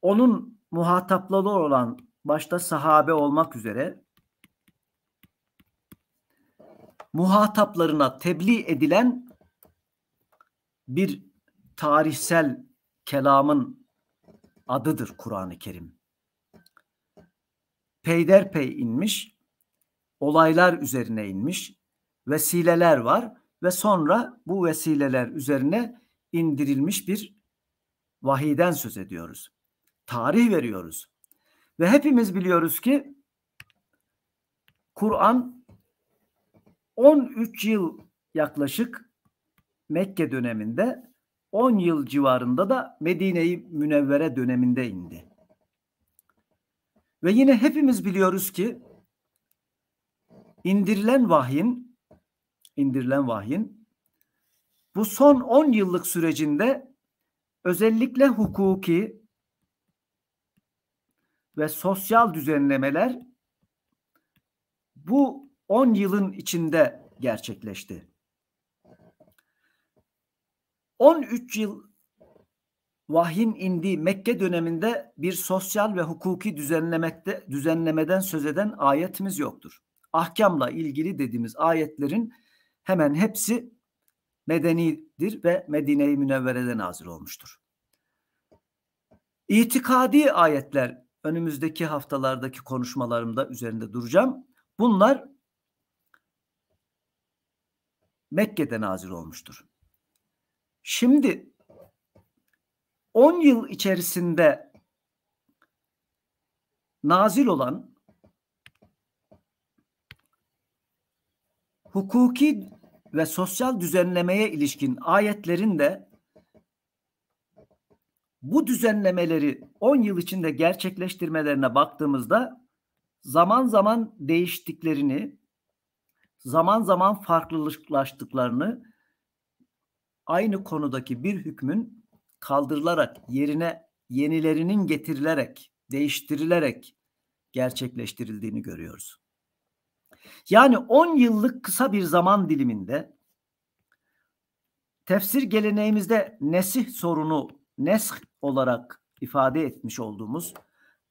onun muhatapları olan başta sahabe olmak üzere muhataplarına tebliğ edilen bir tarihsel kelamın adıdır Kur'an-ı Kerim. Peyderpey inmiş, olaylar üzerine inmiş, vesileler var ve sonra bu vesileler üzerine indirilmiş bir vahiden söz ediyoruz. Tarih veriyoruz. Ve hepimiz biliyoruz ki Kur'an 13 yıl yaklaşık Mekke döneminde 10 yıl civarında da Medine-i Münevvere döneminde indi. Ve yine hepimiz biliyoruz ki indirilen vahyin indirilen vahyin bu son 10 yıllık sürecinde özellikle hukuki ve sosyal düzenlemeler bu 10 yılın içinde gerçekleşti. 13 yıl vahyin indiği Mekke döneminde bir sosyal ve hukuki düzenlemekte düzenlemeden söz eden ayetimiz yoktur. Ahkamla ilgili dediğimiz ayetlerin hemen hepsi medenidir ve Medine-i Münevvere'de nazil olmuştur. İtikadi ayetler önümüzdeki haftalardaki konuşmalarımda üzerinde duracağım. Bunlar Mekke'de nazil olmuştur. Şimdi 10 yıl içerisinde nazil olan hukuki ve sosyal düzenlemeye ilişkin ayetlerin de bu düzenlemeleri 10 yıl içinde gerçekleştirmelerine baktığımızda zaman zaman değiştiklerini, zaman zaman farklılaştıklarını, aynı konudaki bir hükmün kaldırılarak yerine yenilerinin getirilerek, değiştirilerek gerçekleştirildiğini görüyoruz. Yani 10 yıllık kısa bir zaman diliminde tefsir geleneğimizde nesih sorunu nesh olarak ifade etmiş olduğumuz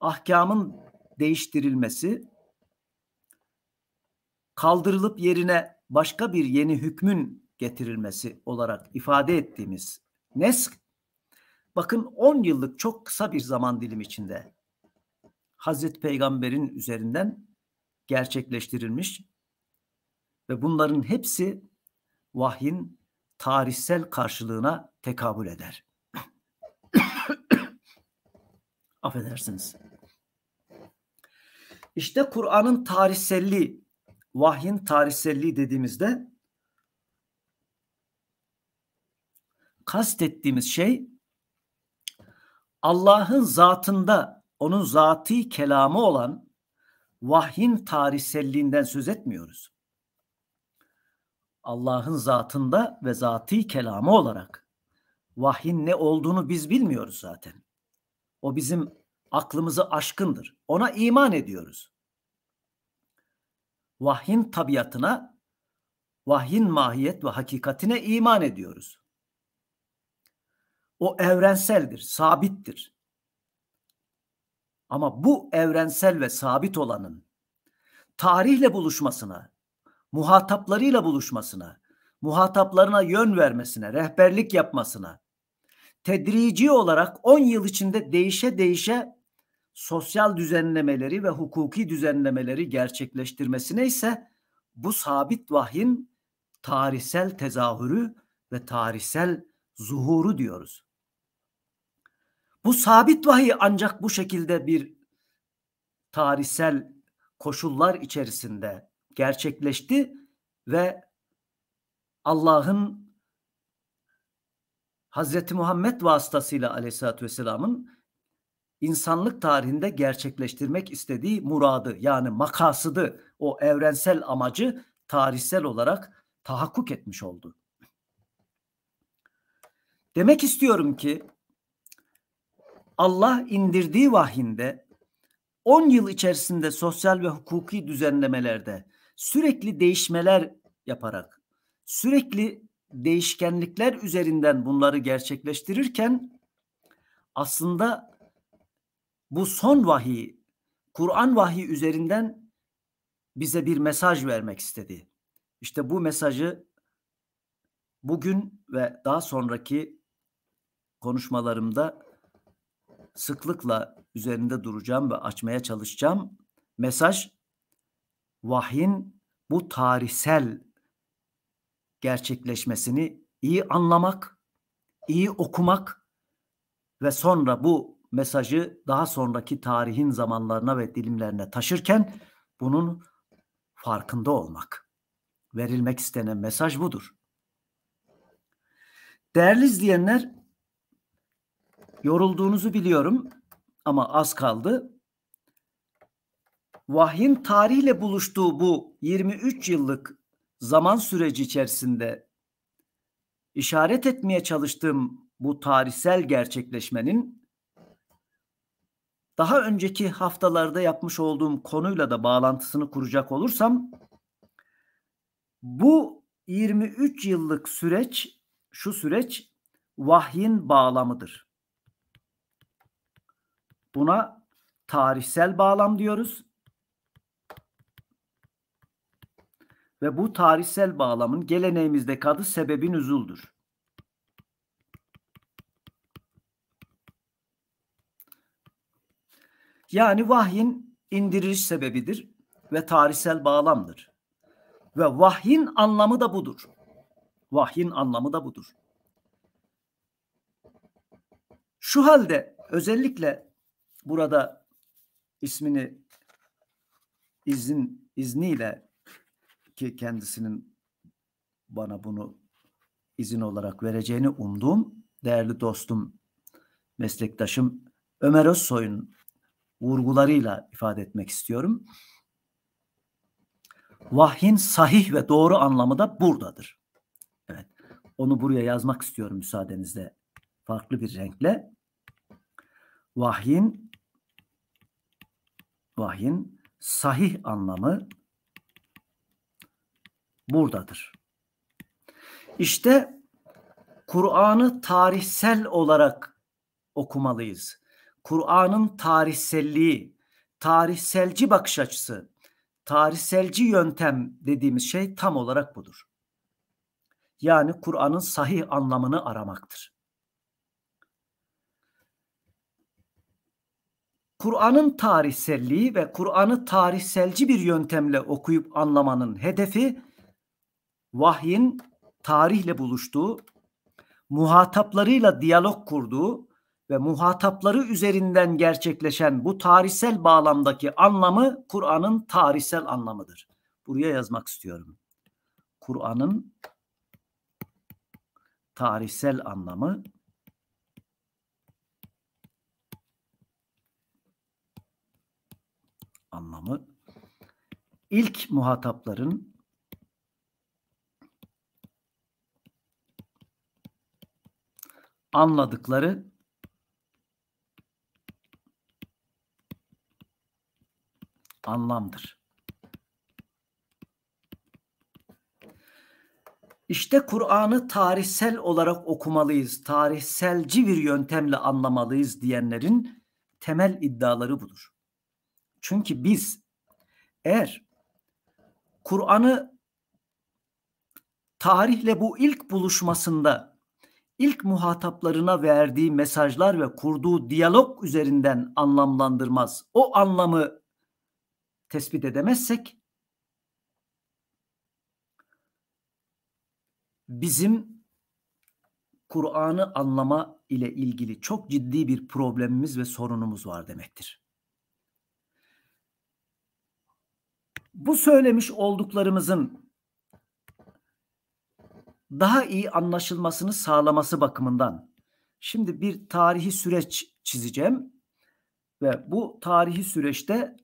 ahkamın değiştirilmesi kaldırılıp yerine başka bir yeni hükmün getirilmesi olarak ifade ettiğimiz nesk bakın 10 yıllık çok kısa bir zaman dilim içinde Hazreti Peygamber'in üzerinden gerçekleştirilmiş ve bunların hepsi vahyin tarihsel karşılığına tekabül eder. Affedersiniz. İşte Kur'an'ın tarihselliği, vahyin tarihselliği dediğimizde kastettiğimiz şey Allah'ın zatında onun zatî kelamı olan vahyin tarihselliğinden söz etmiyoruz. Allah'ın zatında ve zatî kelamı olarak vahyin ne olduğunu biz bilmiyoruz zaten. O bizim aklımızı aşkındır. Ona iman ediyoruz. Vahyin tabiatına, vahyin mahiyet ve hakikatine iman ediyoruz. O evrenseldir, sabittir. Ama bu evrensel ve sabit olanın tarihle buluşmasına, muhataplarıyla buluşmasına, muhataplarına yön vermesine, rehberlik yapmasına, tedrici olarak 10 yıl içinde değişe değişe sosyal düzenlemeleri ve hukuki düzenlemeleri gerçekleştirmesine ise bu sabit vahyin tarihsel tezahürü ve tarihsel zuhuru diyoruz. Bu sabit vahiy ancak bu şekilde bir tarihsel koşullar içerisinde gerçekleşti ve Allah'ın Hazreti Muhammed vasıtasıyla aleyhissalatü vesselamın insanlık tarihinde gerçekleştirmek istediği muradı yani makasıdı o evrensel amacı tarihsel olarak tahakkuk etmiş oldu. Demek istiyorum ki Allah indirdiği vahinde 10 yıl içerisinde sosyal ve hukuki düzenlemelerde sürekli değişmeler yaparak sürekli değişkenlikler üzerinden bunları gerçekleştirirken aslında bu son vahiy Kur'an vahiy üzerinden bize bir mesaj vermek istedi. İşte bu mesajı bugün ve daha sonraki konuşmalarımda sıklıkla üzerinde duracağım ve açmaya çalışacağım mesaj vahyin bu tarihsel gerçekleşmesini iyi anlamak, iyi okumak ve sonra bu mesajı daha sonraki tarihin zamanlarına ve dilimlerine taşırken bunun farkında olmak. Verilmek istenen mesaj budur. Değerli izleyenler, Yorulduğunuzu biliyorum ama az kaldı. Vahyin tarihle buluştuğu bu 23 yıllık zaman süreci içerisinde işaret etmeye çalıştığım bu tarihsel gerçekleşmenin daha önceki haftalarda yapmış olduğum konuyla da bağlantısını kuracak olursam bu 23 yıllık süreç şu süreç vahyin bağlamıdır. Buna tarihsel bağlam diyoruz. Ve bu tarihsel bağlamın geleneğimizde kadı sebebin üzüldür. Yani vahyin indiriliş sebebidir ve tarihsel bağlamdır. Ve vahyin anlamı da budur. Vahyin anlamı da budur. Şu halde özellikle burada ismini izin izniyle ki kendisinin bana bunu izin olarak vereceğini umduğum değerli dostum, meslektaşım Ömer Özsoy'un vurgularıyla ifade etmek istiyorum. Vahyin sahih ve doğru anlamı da buradadır. Evet. Onu buraya yazmak istiyorum müsaadenizle farklı bir renkle. Vahyin vahyin sahih anlamı buradadır. İşte Kur'an'ı tarihsel olarak okumalıyız. Kur'an'ın tarihselliği, tarihselci bakış açısı, tarihselci yöntem dediğimiz şey tam olarak budur. Yani Kur'an'ın sahih anlamını aramaktır. Kur'an'ın tarihselliği ve Kur'an'ı tarihselci bir yöntemle okuyup anlamanın hedefi vahyin tarihle buluştuğu, muhataplarıyla diyalog kurduğu ve muhatapları üzerinden gerçekleşen bu tarihsel bağlamdaki anlamı Kur'an'ın tarihsel anlamıdır. Buraya yazmak istiyorum. Kur'an'ın tarihsel anlamı anlamı. İlk muhatapların anladıkları anlamdır. İşte Kur'an'ı tarihsel olarak okumalıyız, tarihselci bir yöntemle anlamalıyız diyenlerin temel iddiaları budur. Çünkü biz eğer Kur'an'ı tarihle bu ilk buluşmasında ilk muhataplarına verdiği mesajlar ve kurduğu diyalog üzerinden anlamlandırmaz. O anlamı tespit edemezsek bizim Kur'an'ı anlama ile ilgili çok ciddi bir problemimiz ve sorunumuz var demektir. bu söylemiş olduklarımızın daha iyi anlaşılmasını sağlaması bakımından şimdi bir tarihi süreç çizeceğim ve bu tarihi süreçte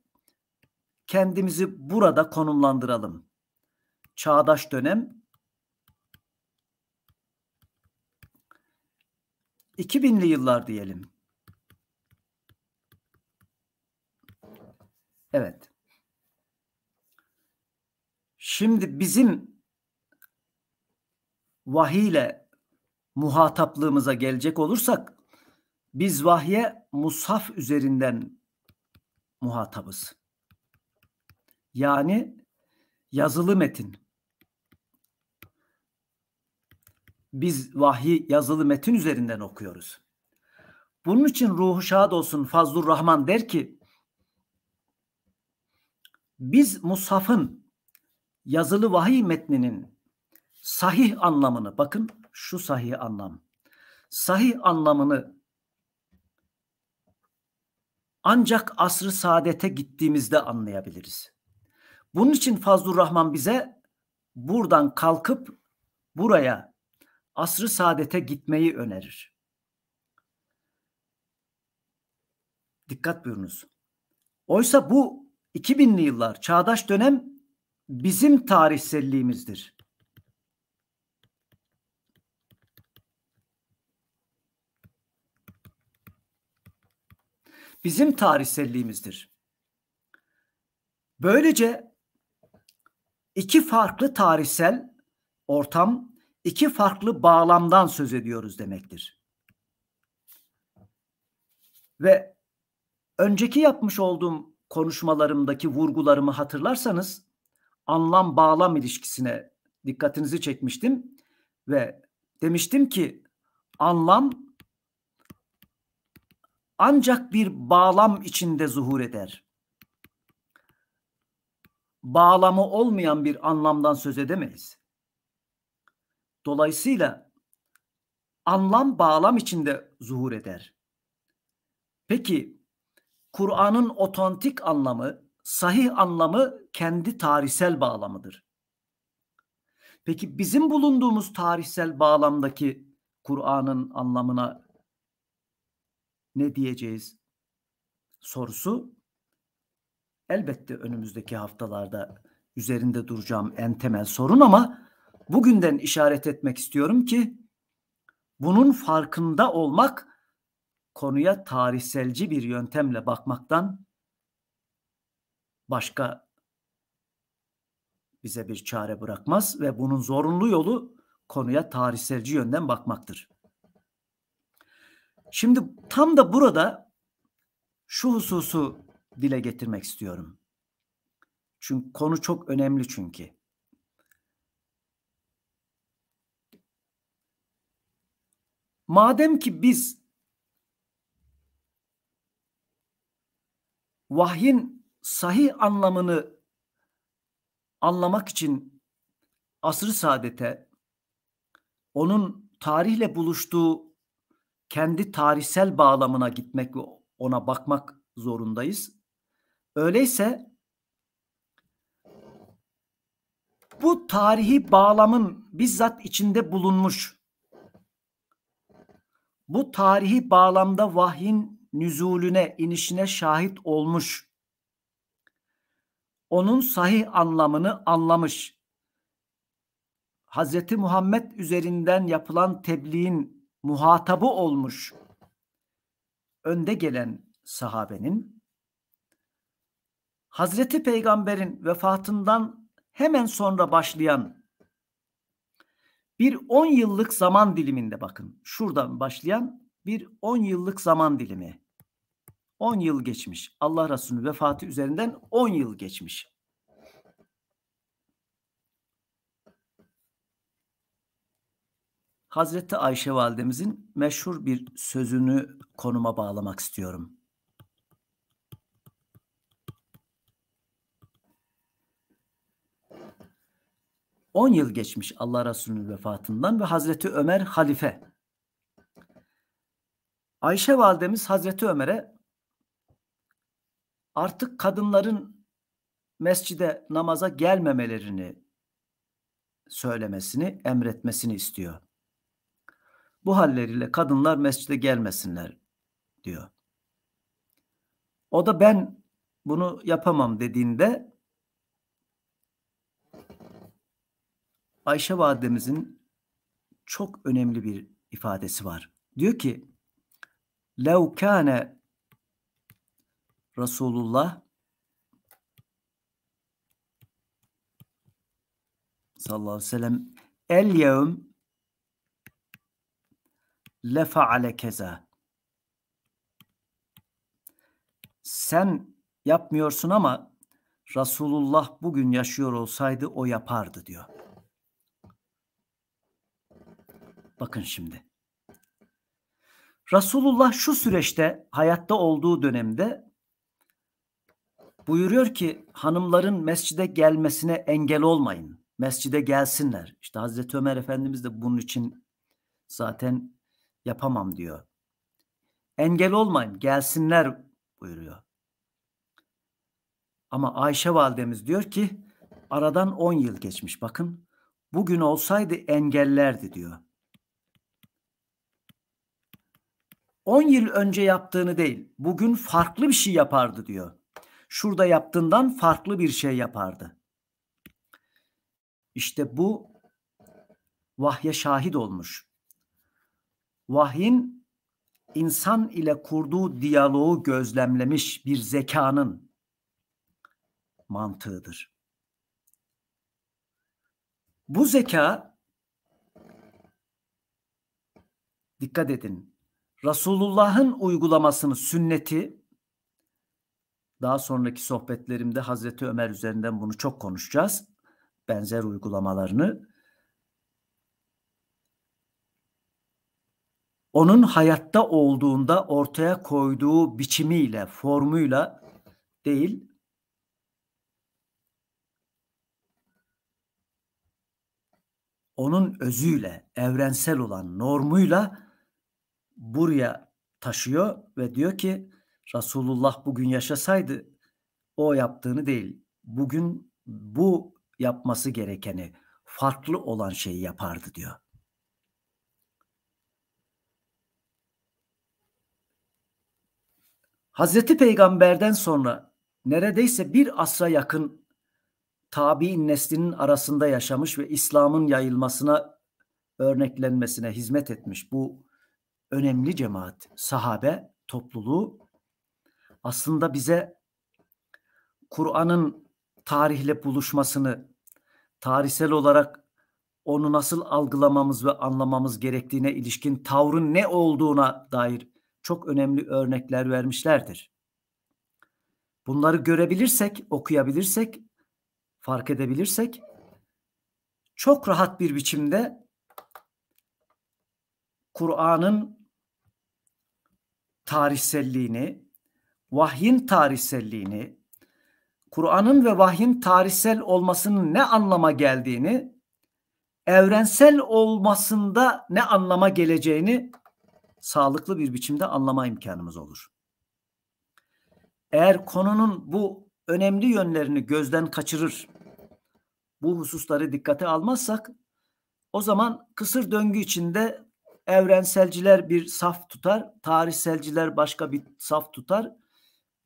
kendimizi burada konumlandıralım. Çağdaş dönem 2000'li yıllar diyelim. Evet. Şimdi bizim vahiyle muhataplığımıza gelecek olursak biz vahye mushaf üzerinden muhatabız. Yani yazılı metin. Biz vahyi yazılı metin üzerinden okuyoruz. Bunun için ruhu şad olsun Fazlur Rahman der ki biz mushafın yazılı vahiy metninin sahih anlamını bakın şu sahih anlam. Sahih anlamını ancak asrı saadete gittiğimizde anlayabiliriz. Bunun için Fazlur Rahman bize buradan kalkıp buraya asrı saadete gitmeyi önerir. Dikkat buyurunuz. Oysa bu 2000'li yıllar çağdaş dönem bizim tarihselliğimizdir. Bizim tarihselliğimizdir. Böylece iki farklı tarihsel ortam, iki farklı bağlamdan söz ediyoruz demektir. Ve önceki yapmış olduğum konuşmalarımdaki vurgularımı hatırlarsanız anlam bağlam ilişkisine dikkatinizi çekmiştim ve demiştim ki anlam ancak bir bağlam içinde zuhur eder. Bağlamı olmayan bir anlamdan söz edemeyiz. Dolayısıyla anlam bağlam içinde zuhur eder. Peki Kur'an'ın otantik anlamı, sahih anlamı kendi tarihsel bağlamıdır. Peki bizim bulunduğumuz tarihsel bağlamdaki Kur'an'ın anlamına ne diyeceğiz sorusu elbette önümüzdeki haftalarda üzerinde duracağım en temel sorun ama bugünden işaret etmek istiyorum ki bunun farkında olmak konuya tarihselci bir yöntemle bakmaktan başka bize bir çare bırakmaz ve bunun zorunlu yolu konuya tarihselci yönden bakmaktır. Şimdi tam da burada şu hususu dile getirmek istiyorum. Çünkü konu çok önemli çünkü. Madem ki biz vahyin sahih anlamını anlamak için asrı saadete onun tarihle buluştuğu kendi tarihsel bağlamına gitmek ve ona bakmak zorundayız. Öyleyse bu tarihi bağlamın bizzat içinde bulunmuş bu tarihi bağlamda vahyin nüzulüne, inişine şahit olmuş onun sahih anlamını anlamış. Hazreti Muhammed üzerinden yapılan tebliğin muhatabı olmuş önde gelen sahabenin Hazreti Peygamber'in vefatından hemen sonra başlayan bir 10 yıllık zaman diliminde bakın şuradan başlayan bir 10 yıllık zaman dilimi 10 yıl geçmiş. Allah Resulü vefatı üzerinden 10 yıl geçmiş. Hazreti Ayşe validemizin meşhur bir sözünü konuma bağlamak istiyorum. On yıl geçmiş Allah Resulü'nün vefatından ve Hazreti Ömer halife. Ayşe validemiz Hazreti Ömer'e artık kadınların mescide namaza gelmemelerini söylemesini, emretmesini istiyor. Bu halleriyle kadınlar mescide gelmesinler diyor. O da ben bunu yapamam dediğinde Ayşe validemizin çok önemli bir ifadesi var. Diyor ki: "Lev kâne Resulullah sallallahu aleyhi ve sellem el yevm lefaale keza. Sen yapmıyorsun ama Resulullah bugün yaşıyor olsaydı o yapardı diyor. Bakın şimdi. Resulullah şu süreçte hayatta olduğu dönemde buyuruyor ki hanımların mescide gelmesine engel olmayın. Mescide gelsinler. İşte Hazreti Ömer Efendimiz de bunun için zaten yapamam diyor. Engel olmayın gelsinler buyuruyor. Ama Ayşe validemiz diyor ki aradan 10 yıl geçmiş bakın. Bugün olsaydı engellerdi diyor. 10 yıl önce yaptığını değil, bugün farklı bir şey yapardı diyor şurada yaptığından farklı bir şey yapardı. İşte bu vahye şahit olmuş. Vahyin insan ile kurduğu diyaloğu gözlemlemiş bir zekanın mantığıdır. Bu zeka dikkat edin. Resulullah'ın uygulamasını, sünneti daha sonraki sohbetlerimde Hazreti Ömer üzerinden bunu çok konuşacağız. Benzer uygulamalarını. Onun hayatta olduğunda ortaya koyduğu biçimiyle, formuyla değil, onun özüyle, evrensel olan normuyla buraya taşıyor ve diyor ki Resulullah bugün yaşasaydı o yaptığını değil, bugün bu yapması gerekeni, farklı olan şeyi yapardı diyor. Hazreti Peygamber'den sonra neredeyse bir asra yakın tabi neslinin arasında yaşamış ve İslam'ın yayılmasına örneklenmesine hizmet etmiş bu önemli cemaat sahabe topluluğu aslında bize Kur'an'ın tarihle buluşmasını, tarihsel olarak onu nasıl algılamamız ve anlamamız gerektiğine ilişkin tavrın ne olduğuna dair çok önemli örnekler vermişlerdir. Bunları görebilirsek, okuyabilirsek, fark edebilirsek çok rahat bir biçimde Kur'an'ın tarihselliğini, vahyin tarihselliğini, Kur'an'ın ve vahyin tarihsel olmasının ne anlama geldiğini, evrensel olmasında ne anlama geleceğini sağlıklı bir biçimde anlama imkanımız olur. Eğer konunun bu önemli yönlerini gözden kaçırır, bu hususları dikkate almazsak o zaman kısır döngü içinde evrenselciler bir saf tutar, tarihselciler başka bir saf tutar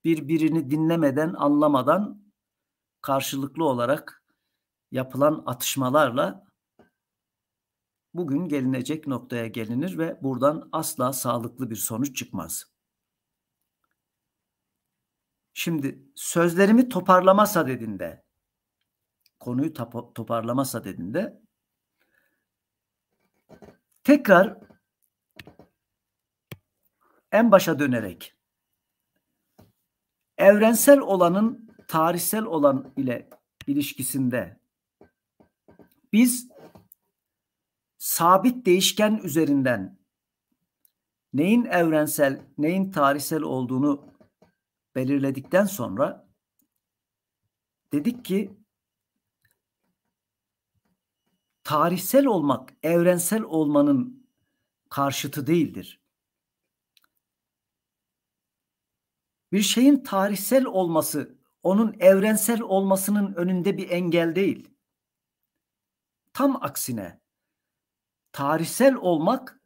birbirini dinlemeden, anlamadan karşılıklı olarak yapılan atışmalarla bugün gelinecek noktaya gelinir ve buradan asla sağlıklı bir sonuç çıkmaz. Şimdi sözlerimi toparlamasa dediğinde, konuyu toparlamasa dediğinde tekrar en başa dönerek evrensel olanın tarihsel olan ile ilişkisinde biz sabit değişken üzerinden neyin evrensel, neyin tarihsel olduğunu belirledikten sonra dedik ki tarihsel olmak evrensel olmanın karşıtı değildir. bir şeyin tarihsel olması, onun evrensel olmasının önünde bir engel değil. Tam aksine tarihsel olmak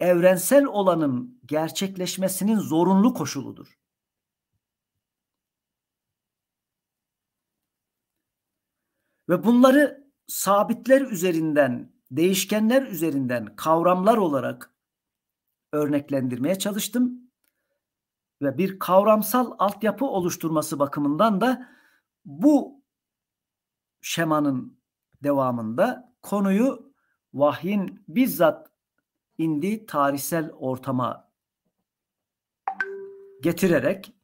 evrensel olanın gerçekleşmesinin zorunlu koşuludur. Ve bunları sabitler üzerinden, değişkenler üzerinden kavramlar olarak örneklendirmeye çalıştım ve bir kavramsal altyapı oluşturması bakımından da bu şemanın devamında konuyu vahyin bizzat indiği tarihsel ortama getirerek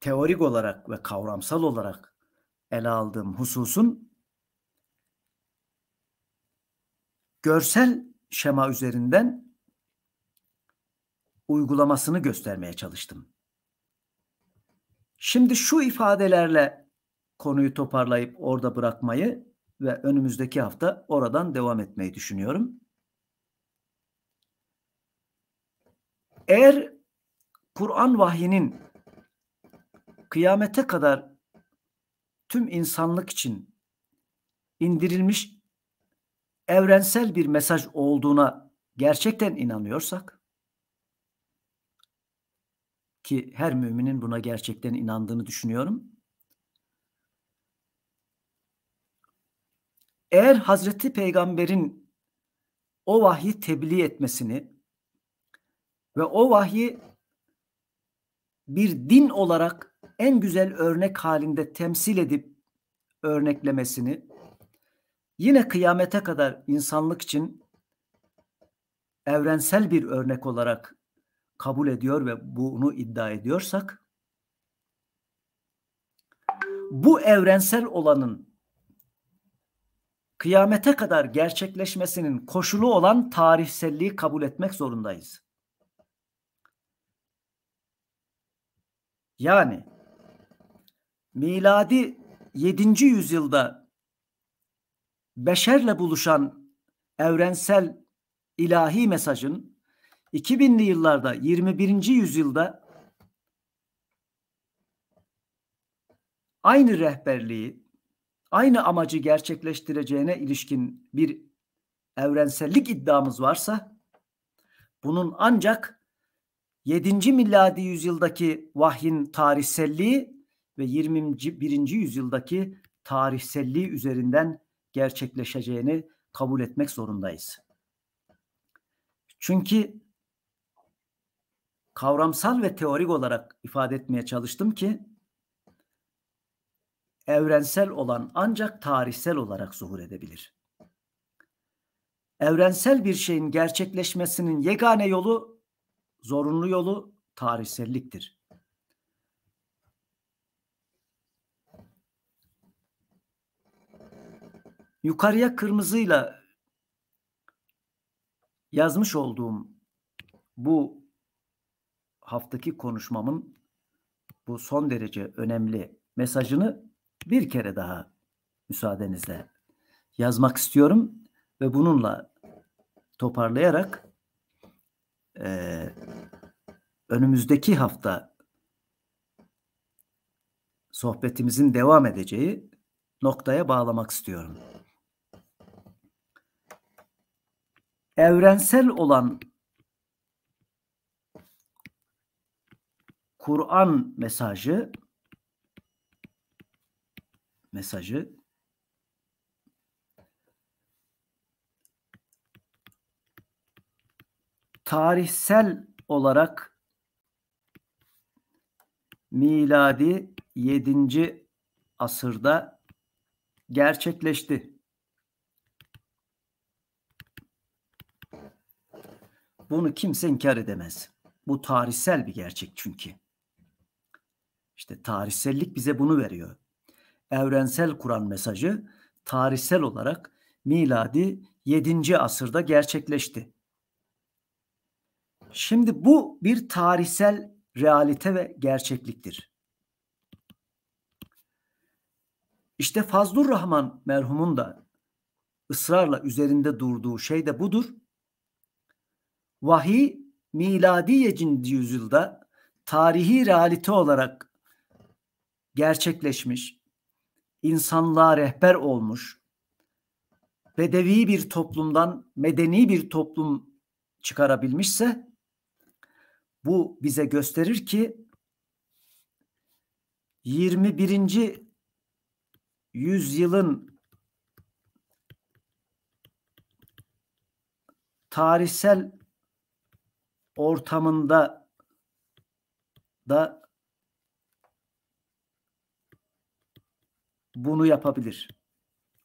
teorik olarak ve kavramsal olarak ele aldığım hususun görsel şema üzerinden uygulamasını göstermeye çalıştım. Şimdi şu ifadelerle konuyu toparlayıp orada bırakmayı ve önümüzdeki hafta oradan devam etmeyi düşünüyorum. Eğer Kur'an vahyinin kıyamete kadar tüm insanlık için indirilmiş evrensel bir mesaj olduğuna gerçekten inanıyorsak ki her müminin buna gerçekten inandığını düşünüyorum. Eğer Hazreti Peygamber'in o vahyi tebliğ etmesini ve o vahyi bir din olarak en güzel örnek halinde temsil edip örneklemesini yine kıyamete kadar insanlık için evrensel bir örnek olarak kabul ediyor ve bunu iddia ediyorsak bu evrensel olanın kıyamete kadar gerçekleşmesinin koşulu olan tarihselliği kabul etmek zorundayız. Yani miladi 7. yüzyılda beşerle buluşan evrensel ilahi mesajın 2000'li yıllarda 21. yüzyılda aynı rehberliği, aynı amacı gerçekleştireceğine ilişkin bir evrensellik iddiamız varsa bunun ancak 7. miladi yüzyıldaki vahyin tarihselliği ve 21. yüzyıldaki tarihselliği üzerinden gerçekleşeceğini kabul etmek zorundayız. Çünkü kavramsal ve teorik olarak ifade etmeye çalıştım ki evrensel olan ancak tarihsel olarak zuhur edebilir. Evrensel bir şeyin gerçekleşmesinin yegane yolu, zorunlu yolu tarihselliktir. yukarıya kırmızıyla yazmış olduğum bu haftaki konuşmamın bu son derece önemli mesajını bir kere daha müsaadenizle yazmak istiyorum ve bununla toparlayarak e, önümüzdeki hafta sohbetimizin devam edeceği noktaya bağlamak istiyorum. evrensel olan Kur'an mesajı mesajı tarihsel olarak miladi 7. asırda gerçekleşti. Bunu kimse inkar edemez. Bu tarihsel bir gerçek çünkü. İşte tarihsellik bize bunu veriyor. Evrensel Kur'an mesajı tarihsel olarak miladi 7. asırda gerçekleşti. Şimdi bu bir tarihsel realite ve gerçekliktir. İşte Fazlur Rahman merhumun da ısrarla üzerinde durduğu şey de budur vahiy miladi 7. yüzyılda tarihi realite olarak gerçekleşmiş, insanlığa rehber olmuş, bedevi bir toplumdan medeni bir toplum çıkarabilmişse bu bize gösterir ki 21. yüzyılın tarihsel ortamında da bunu yapabilir.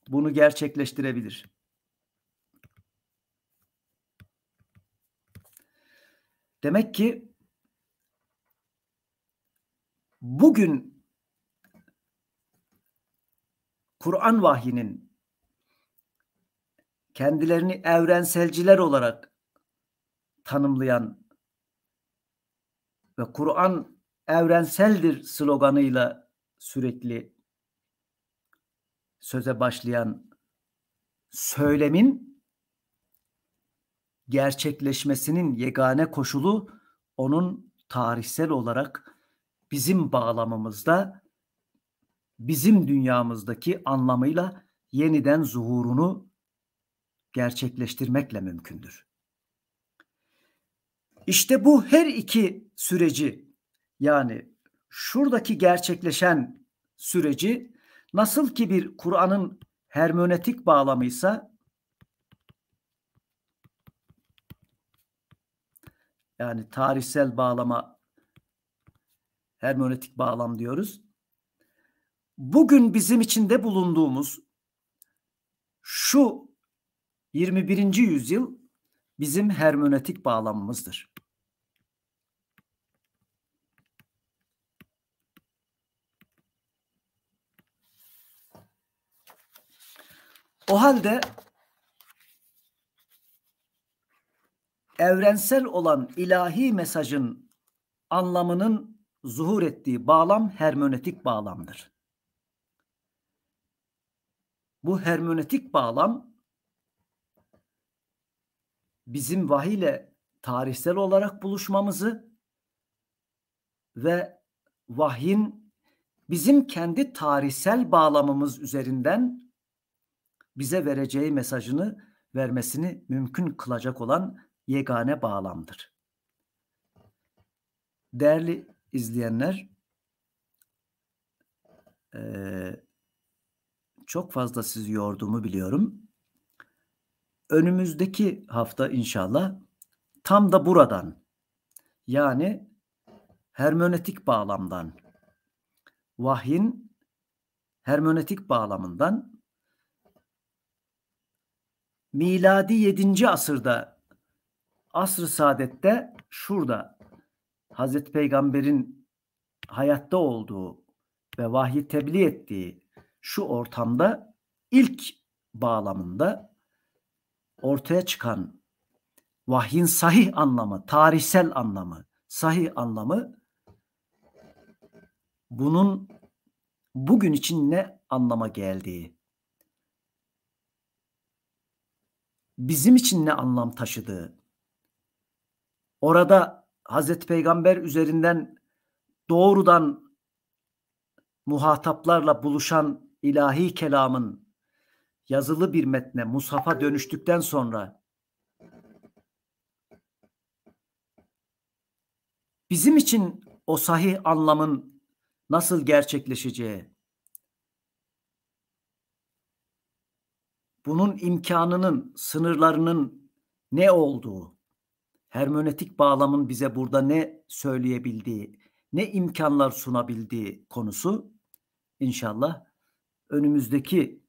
Bunu gerçekleştirebilir. Demek ki bugün Kur'an vahyinin kendilerini evrenselciler olarak tanımlayan ve Kur'an evrenseldir sloganıyla sürekli söze başlayan söylemin gerçekleşmesinin yegane koşulu onun tarihsel olarak bizim bağlamımızda, bizim dünyamızdaki anlamıyla yeniden zuhurunu gerçekleştirmekle mümkündür. İşte bu her iki süreci yani şuradaki gerçekleşen süreci nasıl ki bir Kur'an'ın hermönetik bağlamıysa yani tarihsel bağlama hermönetik bağlam diyoruz. Bugün bizim içinde bulunduğumuz şu 21. yüzyıl bizim hermönetik bağlamımızdır. O halde evrensel olan ilahi mesajın anlamının zuhur ettiği bağlam hermönetik bağlamdır. Bu hermönetik bağlam bizim vahiyle tarihsel olarak buluşmamızı ve vahyin bizim kendi tarihsel bağlamımız üzerinden bize vereceği mesajını vermesini mümkün kılacak olan yegane bağlamdır. Değerli izleyenler, e, çok fazla sizi yorduğumu biliyorum. Önümüzdeki hafta inşallah tam da buradan yani hermenötik bağlamdan vahyin hermenötik bağlamından miladi 7. asırda asr-ı saadette şurada Hazreti Peygamber'in hayatta olduğu ve vahyi tebliğ ettiği şu ortamda ilk bağlamında ortaya çıkan vahyin sahih anlamı, tarihsel anlamı, sahih anlamı bunun bugün için ne anlama geldiği bizim için ne anlam taşıdığı. Orada Hazreti Peygamber üzerinden doğrudan muhataplarla buluşan ilahi kelamın yazılı bir metne, musafa dönüştükten sonra bizim için o sahih anlamın nasıl gerçekleşeceği, bunun imkanının, sınırlarının ne olduğu, hermönetik bağlamın bize burada ne söyleyebildiği, ne imkanlar sunabildiği konusu inşallah önümüzdeki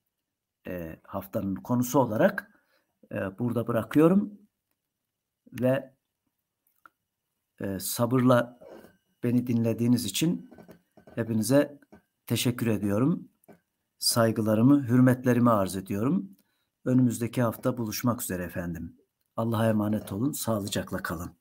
e, haftanın konusu olarak e, burada bırakıyorum ve e, sabırla beni dinlediğiniz için hepinize teşekkür ediyorum. Saygılarımı, hürmetlerimi arz ediyorum. Önümüzdeki hafta buluşmak üzere efendim. Allah'a emanet olun, sağlıcakla kalın.